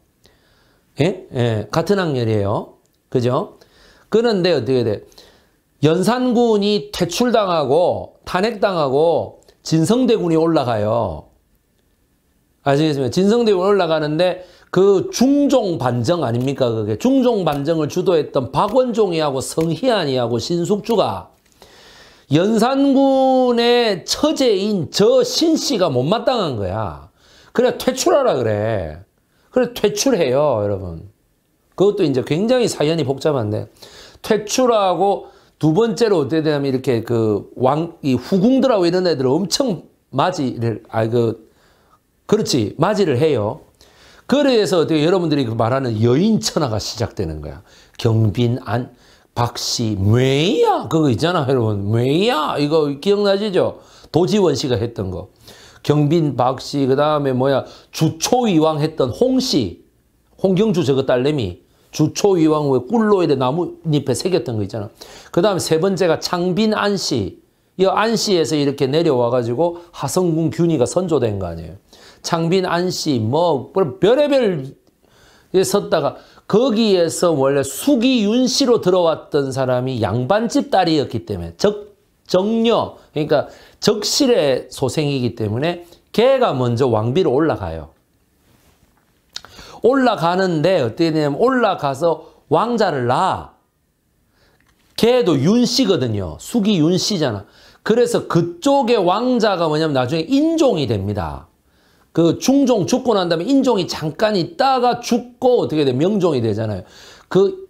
예? 예, 같은 학렬이에요. 그죠? 그런데 어떻게 돼? 연산군이 퇴출당하고 탄핵당하고 진성대군이 올라가요. 아시겠습니까? 진성대군 올라가는데 그 중종 반정 아닙니까 그게 중종 반정을 주도했던 박원종이하고 성희안이하고 신숙주가 연산군의 처제인 저 신씨가 못마땅한 거야. 그래 퇴출하라 그래. 그래 퇴출해요 여러분. 그것도 이제 굉장히 사연이 복잡한데 퇴출하고 두 번째로 어떻게 되냐면 이렇게 그 왕 이 후궁들하고 이런 애들을 엄청 맞이를 아 그 그렇지 맞이를 해요. 그래서 여러분들이 그 말하는 여인천하가 시작되는 거야. 경빈, 안, 박씨, 메야 그거 있잖아 여러분. 메야 이거 기억나시죠? 도지원 씨가 했던 거. 경빈, 박씨, 그 다음에 뭐야 주초이왕 했던 홍씨. 홍경주 저거 딸내미. 주초이왕 후에 꿀로에 나뭇잎에 새겼던 거 있잖아. 그 다음에 세 번째가 창빈 안씨. 이 안씨에서 이렇게 내려와가지고 하성군 균이가 선조된 거 아니에요. 창빈 안씨 뭐, 뭐 별의별 섰다가 거기에서 원래 수기윤 씨로 들어왔던 사람이 양반집 딸이었기 때문에 적 정녀 그러니까 적실의 소생이기 때문에 걔가 먼저 왕비로 올라가요. 올라가는데 어떻게 되냐면 올라가서 왕자를 낳아. 걔도 윤씨거든요. 숙이 윤씨잖아. 그래서 그쪽의 왕자가 뭐냐면 나중에 인종이 됩니다. 그 중종 죽고 난 다음에 인종이 잠깐 있다가 죽고 어떻게 돼? 명종이 되잖아요. 그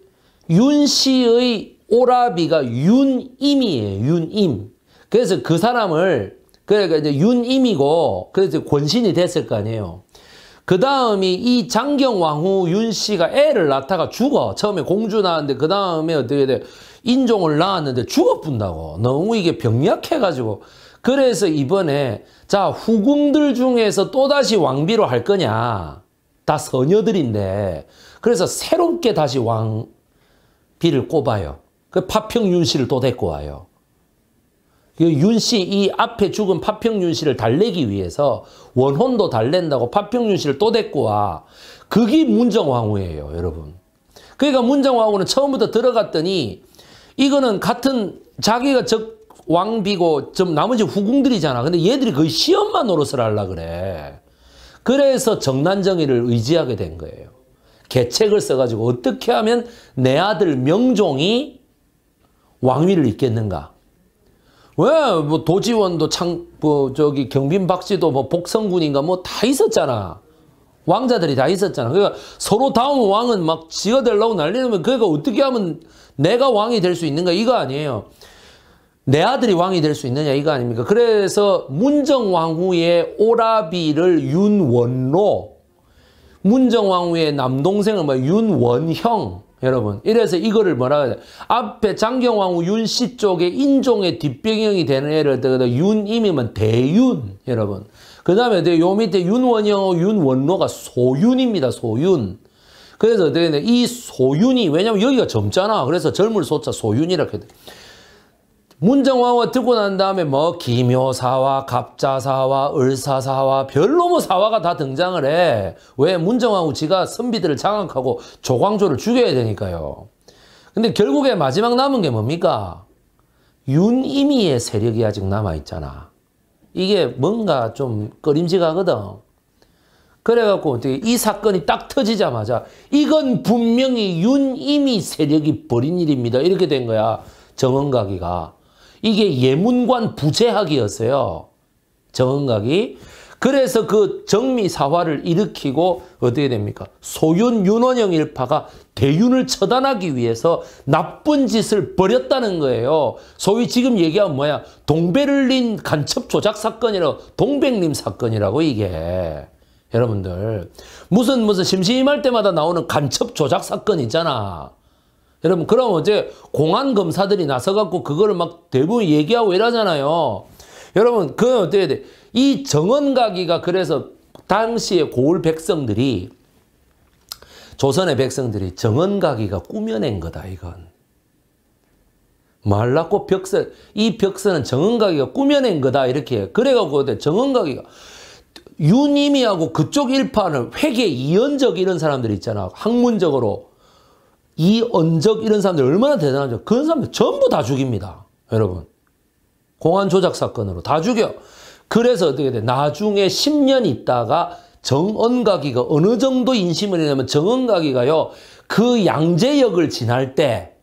윤씨의 오라비가 윤임이에요. 윤임. 그래서 그 사람을 그러니까 이제 윤임이고 그래서 권신이 됐을 거 아니에요. 그 다음이 이 장경왕후 윤씨가 애를 낳다가 죽어. 처음에 공주 낳았는데 그 다음에 어떻게 돼? 인종을 낳았는데 죽어뿐다고. 너무 이게 병약해가지고. 그래서 이번에 자 후궁들 중에서 또다시 왕비로 할 거냐 다 서녀들인데 그래서 새롭게 다시 왕비를 꼽아요. 그 파평윤 씨를 또 데리고 와요. 그 윤씨 이 앞에 죽은 파평윤 씨를 달래기 위해서 원혼도 달랜다고 파평윤 씨를 또 데리고 와. 그게 문정왕후예요 여러분. 그러니까 문정왕후는 처음부터 들어갔더니 이거는 같은 자기가 적 왕비고 좀 나머지 후궁들이잖아. 근데 얘들이 거의 시험만 노릇을 하려 그래. 그래서 정난정의를 의지하게 된 거예요. 계책을 써가지고 어떻게 하면 내 아들 명종이 왕위를 잇겠는가. 왜, 뭐, 도지원도 창, 뭐, 저기, 경빈 박씨도 뭐, 복성군인가 뭐, 다 있었잖아. 왕자들이 다 있었잖아. 그러니까 서로 다음 왕은 막 지가 되려고 난리면 그러니까 어떻게 하면 내가 왕이 될 수 있는가 이거 아니에요. 내 아들이 왕이 될 수 있느냐 이거 아닙니까? 그래서 문정왕 후의 오라비를 윤원로 문정왕 후의 남동생을 뭐 윤원형 여러분 이래서 이거를 뭐라 해야 돼 앞에 장경왕 후 윤씨 쪽에 인종의 뒷배경이 되는 애를 때가 윤임이면 대윤 여러분 그 다음에 요 밑에 윤원형 윤원로가 소윤입니다 소윤 그래서 어떻게 되냐 이 소윤이 왜냐면 여기가 젊잖아 그래서 젊을 소자 소윤이라고 해야 돼 문정왕후 가 듣고 난 다음에 뭐 기묘사화, 갑자사화, 을사사화, 별로모사화가 다 등장을 해. 왜? 문정왕후 지가 선비들을 장악하고 조광조를 죽여야 되니까요. 근데 결국에 마지막 남은 게 뭡니까? 윤이미의 세력이 아직 남아있잖아. 이게 뭔가 좀 꺼림직하거든. 그래갖고 어떻게 이 사건이 딱 터지자마자 이건 분명히 윤이미 세력이 벌인 일입니다. 이렇게 된 거야. 정원가기가. 이게 예문관 부재학이었어요. 정은각이. 그래서 그 정미사화를 일으키고 어떻게 됩니까? 소윤 윤원영 일파가 대윤을 처단하기 위해서 나쁜 짓을 벌였다는 거예요. 소위 지금 얘기하면 뭐야? 동베를린 간첩 조작 사건이라고 동백림 사건이라고 이게. 여러분들 무슨 무슨 심심할 때마다 나오는 간첩 조작 사건 있잖아. 여러분 그럼 어제 공안 검사들이 나서갖고 그거를 막 대부분 얘기하고 이러잖아요. 여러분 그 어떻게 돼? 이 정원가기가 그래서 당시의 고을 백성들이 조선의 백성들이 정원가기가 꾸며낸 거다 이건. 말라고 벽선 이 벽선은 정은가기가 꾸며낸 거다 이렇게 그래갖고 정은가기가 유님이하고 그쪽 일파는 회계 이연적 이런 사람들 있잖아 학문적으로 이 언적 이런 사람들 얼마나 대단하죠. 그런 사람들 전부 다 죽입니다. 여러분. 공안 조작 사건으로 다 죽여. 그래서 어떻게 돼? 나중에 10년 있다가 정언가기가 어느 정도 인심을 내냐면 정언가기가요. 그 양재역을 지날 때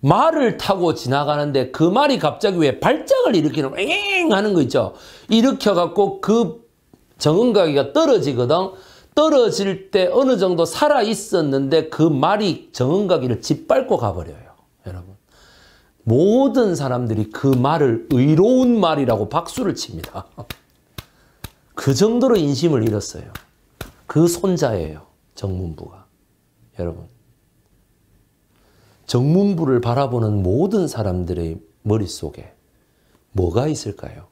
말을 타고 지나가는데 그 말이 갑자기 왜 발작을 일으키는 엥 하는 거 있죠. 일으켜 갖고 그 정은가기가 떨어지거든. 떨어질 때 어느 정도 살아 있었는데 그 말이 정은가기를 짓밟고 가버려요. 여러분. 모든 사람들이 그 말을 의로운 말이라고 박수를 칩니다. 그 정도로 인심을 잃었어요. 그 손자예요. 정문부가. 여러분. 정문부를 바라보는 모든 사람들의 머릿속에 뭐가 있을까요?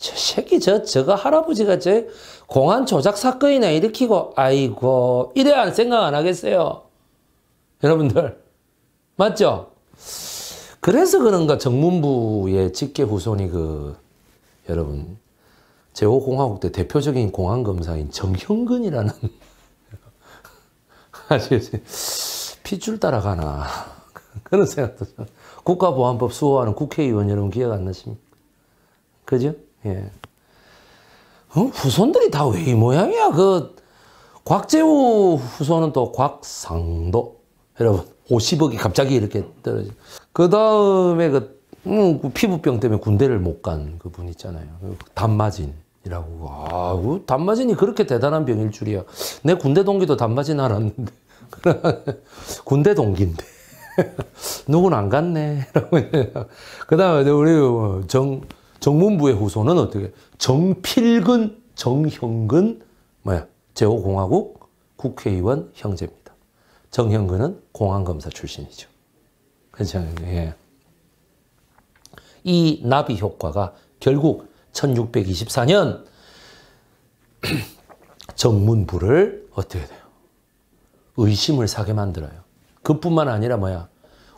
저 새끼 저 저거 할아버지가 저 공안 조작 사건이나 일으키고 아이고 이래 안 생각 안 하겠어요. 여러분들 맞죠? 그래서 그런가 정문부의 직계 후손이 그 여러분 제5공화국 때 대표적인 공안검사인 정형근이라는 아시겠어 핏줄 따라가나 그런 생각도 국가보안법 수호하는 국회의원 여러분 기억 안 나십니까? 그죠? 예. 어? 후손들이 다 왜 이 모양이야? 그 곽재우 후손은 또 곽상도 여러분 50억이 갑자기 이렇게 떨어지. 그 다음에 그, 음, 그 피부병 때문에 군대를 못 간 그분 있잖아요. 그 단마진이라고. 아, 그 단마진이 그렇게 대단한 병일 줄이야. 내 군대 동기도 단마진 알았는데. 군대 동기인데. 누군 안 갔네. 그 다음에 우리 뭐 정, 정문부의 후손은 어떻게? 정필근, 정형근, 뭐야? 제5공화국 국회의원 형제입니다. 정형근은 공안검사 출신이죠. 괜찮아 예. 이 나비 효과가 결국 1624년 정문부를 어떻게 돼요? 의심을 사게 만들어요. 그뿐만 아니라 뭐야?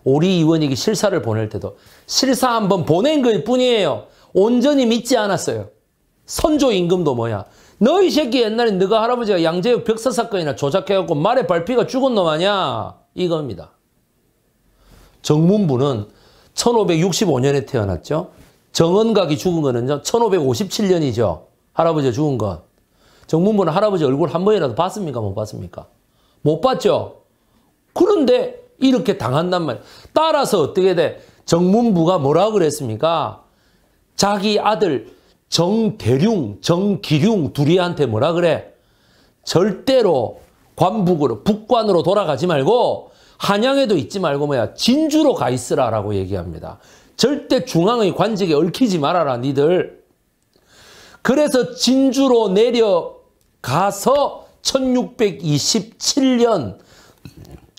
오리 의원에 실사를 보낼 때도 실사 한번 보낸 것 뿐이에요. 온전히 믿지 않았어요. 선조 임금도 뭐야. 너희 새끼 옛날에 너가 할아버지가 양재역 벽사 사건이나 조작해갖고 말에 발피가 죽은 놈 아냐? 이겁니다. 정문부는 1565년에 태어났죠. 정은각이 죽은 거는요. 1557년이죠. 할아버지가 죽은 건. 정문부는 할아버지 얼굴 한 번이라도 봤습니까? 못 봤습니까? 못 봤죠. 그런데 이렇게 당한단 말이에요. 따라서 어떻게 돼? 정문부가 뭐라 그랬습니까? 자기 아들 정대룡, 정기룡 둘이한테 뭐라 그래? 절대로 관북으로, 북관으로 돌아가지 말고 한양에도 있지 말고 뭐야 진주로 가 있으라라고 얘기합니다. 절대 중앙의 관직에 얽히지 말아라 니들. 그래서 진주로 내려가서 1627년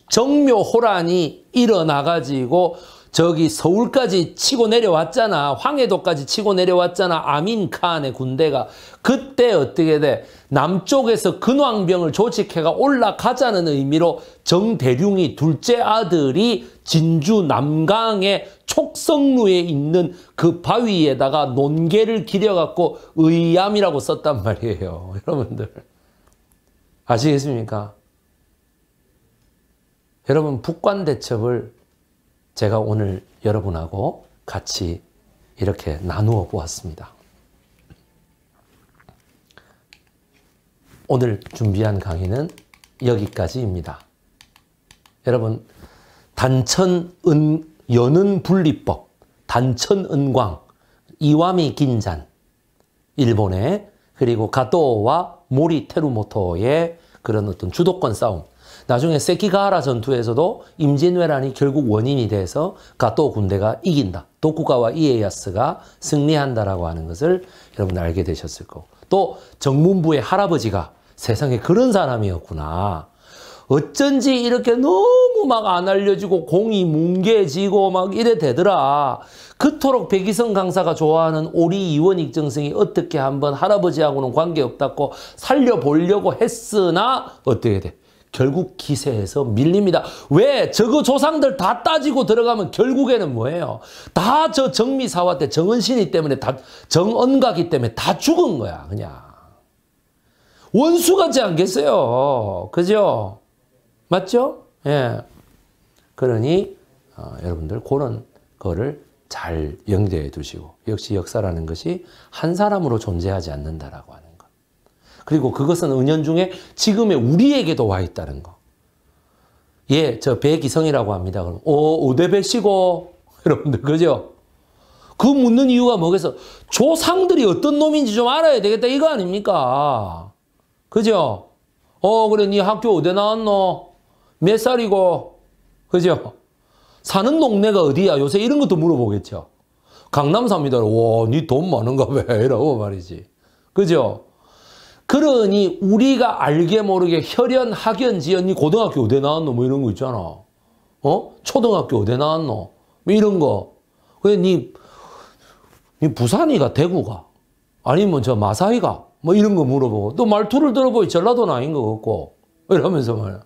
정묘호란이 일어나가지고 저기 서울까지 치고 내려왔잖아. 황해도까지 치고 내려왔잖아. 아민칸의 군대가. 그때 어떻게 돼? 남쪽에서 근황병을 조직해가 올라가자는 의미로 정대룡이 둘째 아들이 진주 남강의 촉성루에 있는 그 바위에다가 논개를 기려갖고 의암이라고 썼단 말이에요. 여러분들. 아시겠습니까? 여러분 북관대첩을 제가 오늘 여러분하고 같이 이렇게 나누어 보았습니다. 오늘 준비한 강의는 여기까지입니다. 여러분, 단천 은, 연은 분리법, 단천 은광, 이와미 긴잔, 일본의 그리고 가토와 모리 테루모토의 그런 어떤 주도권 싸움, 나중에 세키가하라 전투에서도 임진왜란이 결국 원인이 돼서 가토 군대가 이긴다. 도쿠가와 이에야스가 승리한다라고 하는 것을 여러분 알게 되셨을 거고. 또 정문부의 할아버지가 세상에 그런 사람이었구나. 어쩐지 이렇게 너무 막 안 알려지고 공이 뭉개지고 막 이래 되더라. 그토록 백이성 강사가 좋아하는 오리 이원 익정성이 어떻게 한번 할아버지하고는 관계없다고 살려보려고 했으나 어떻게 돼? 결국 기세에서 밀립니다. 왜? 저거 조상들 다 따지고 들어가면 결국에는 뭐예요? 다 저 정미사화 때 정은신이 때문에 다 정언가기 때문에 다 죽은 거야 그냥. 원수 같지 않겠어요. 그죠? 맞죠? 예. 그러니 어, 여러분들 그런 거를 잘 영대해 두시고 역시 역사라는 것이 한 사람으로 존재하지 않는다라고 하는 그리고 그것은 은연중에 지금의 우리에게도 와 있다는 거. 예, 저 배기성이라고 합니다. 그럼 오, 오대배시고 여러분들 그죠? 그 묻는 이유가 뭐겠어? 조상들이 어떤 놈인지 좀 알아야 되겠다 이거 아닙니까? 그죠? 어, 그래, 네 학교 어디 나왔노? 몇 살이고? 그죠? 사는 동네가 어디야? 요새 이런 것도 물어보겠죠. 강남 삽니다. 와, 네 돈 많은가 봐. 이러고 말이지. 그죠? 그러니 우리가 알게 모르게 혈연, 학연, 지연이 고등학교 어디 나왔노? 뭐 이런 거 있잖아. 어? 초등학교 어디 나왔노? 뭐 이런 거. 그래, 니, 니 부산이가 대구가. 아니면 저 마사이가. 뭐 이런 거 물어보고. 또 말투를 들어보니 전라도 나인 것 같고. 뭐 이러면서 말이야.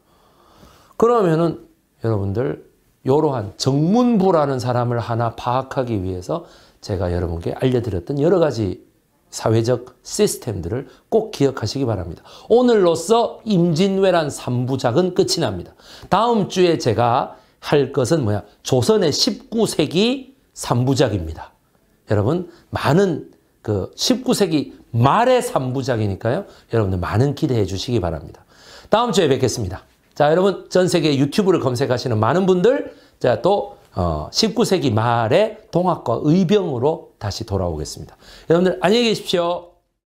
그러면은 여러분들, 이러한 정문부라는 사람을 하나 파악하기 위해서 제가 여러분께 알려드렸던 여러 가지 사회적 시스템들을 꼭 기억하시기 바랍니다. 오늘로써 임진왜란 3부작은 끝이 납니다. 다음 주에 제가 할 것은 뭐야? 조선의 19세기 3부작입니다. 여러분 많은 그 19세기 말의 3부작이니까요. 여러분들 많은 기대해 주시기 바랍니다. 다음 주에 뵙겠습니다. 자, 여러분 전 세계 유튜브를 검색하시는 많은 분들 자, 또 어, 19세기 말에 동학과 의병으로 다시 돌아오겠습니다. 여러분들 안녕히 계십시오.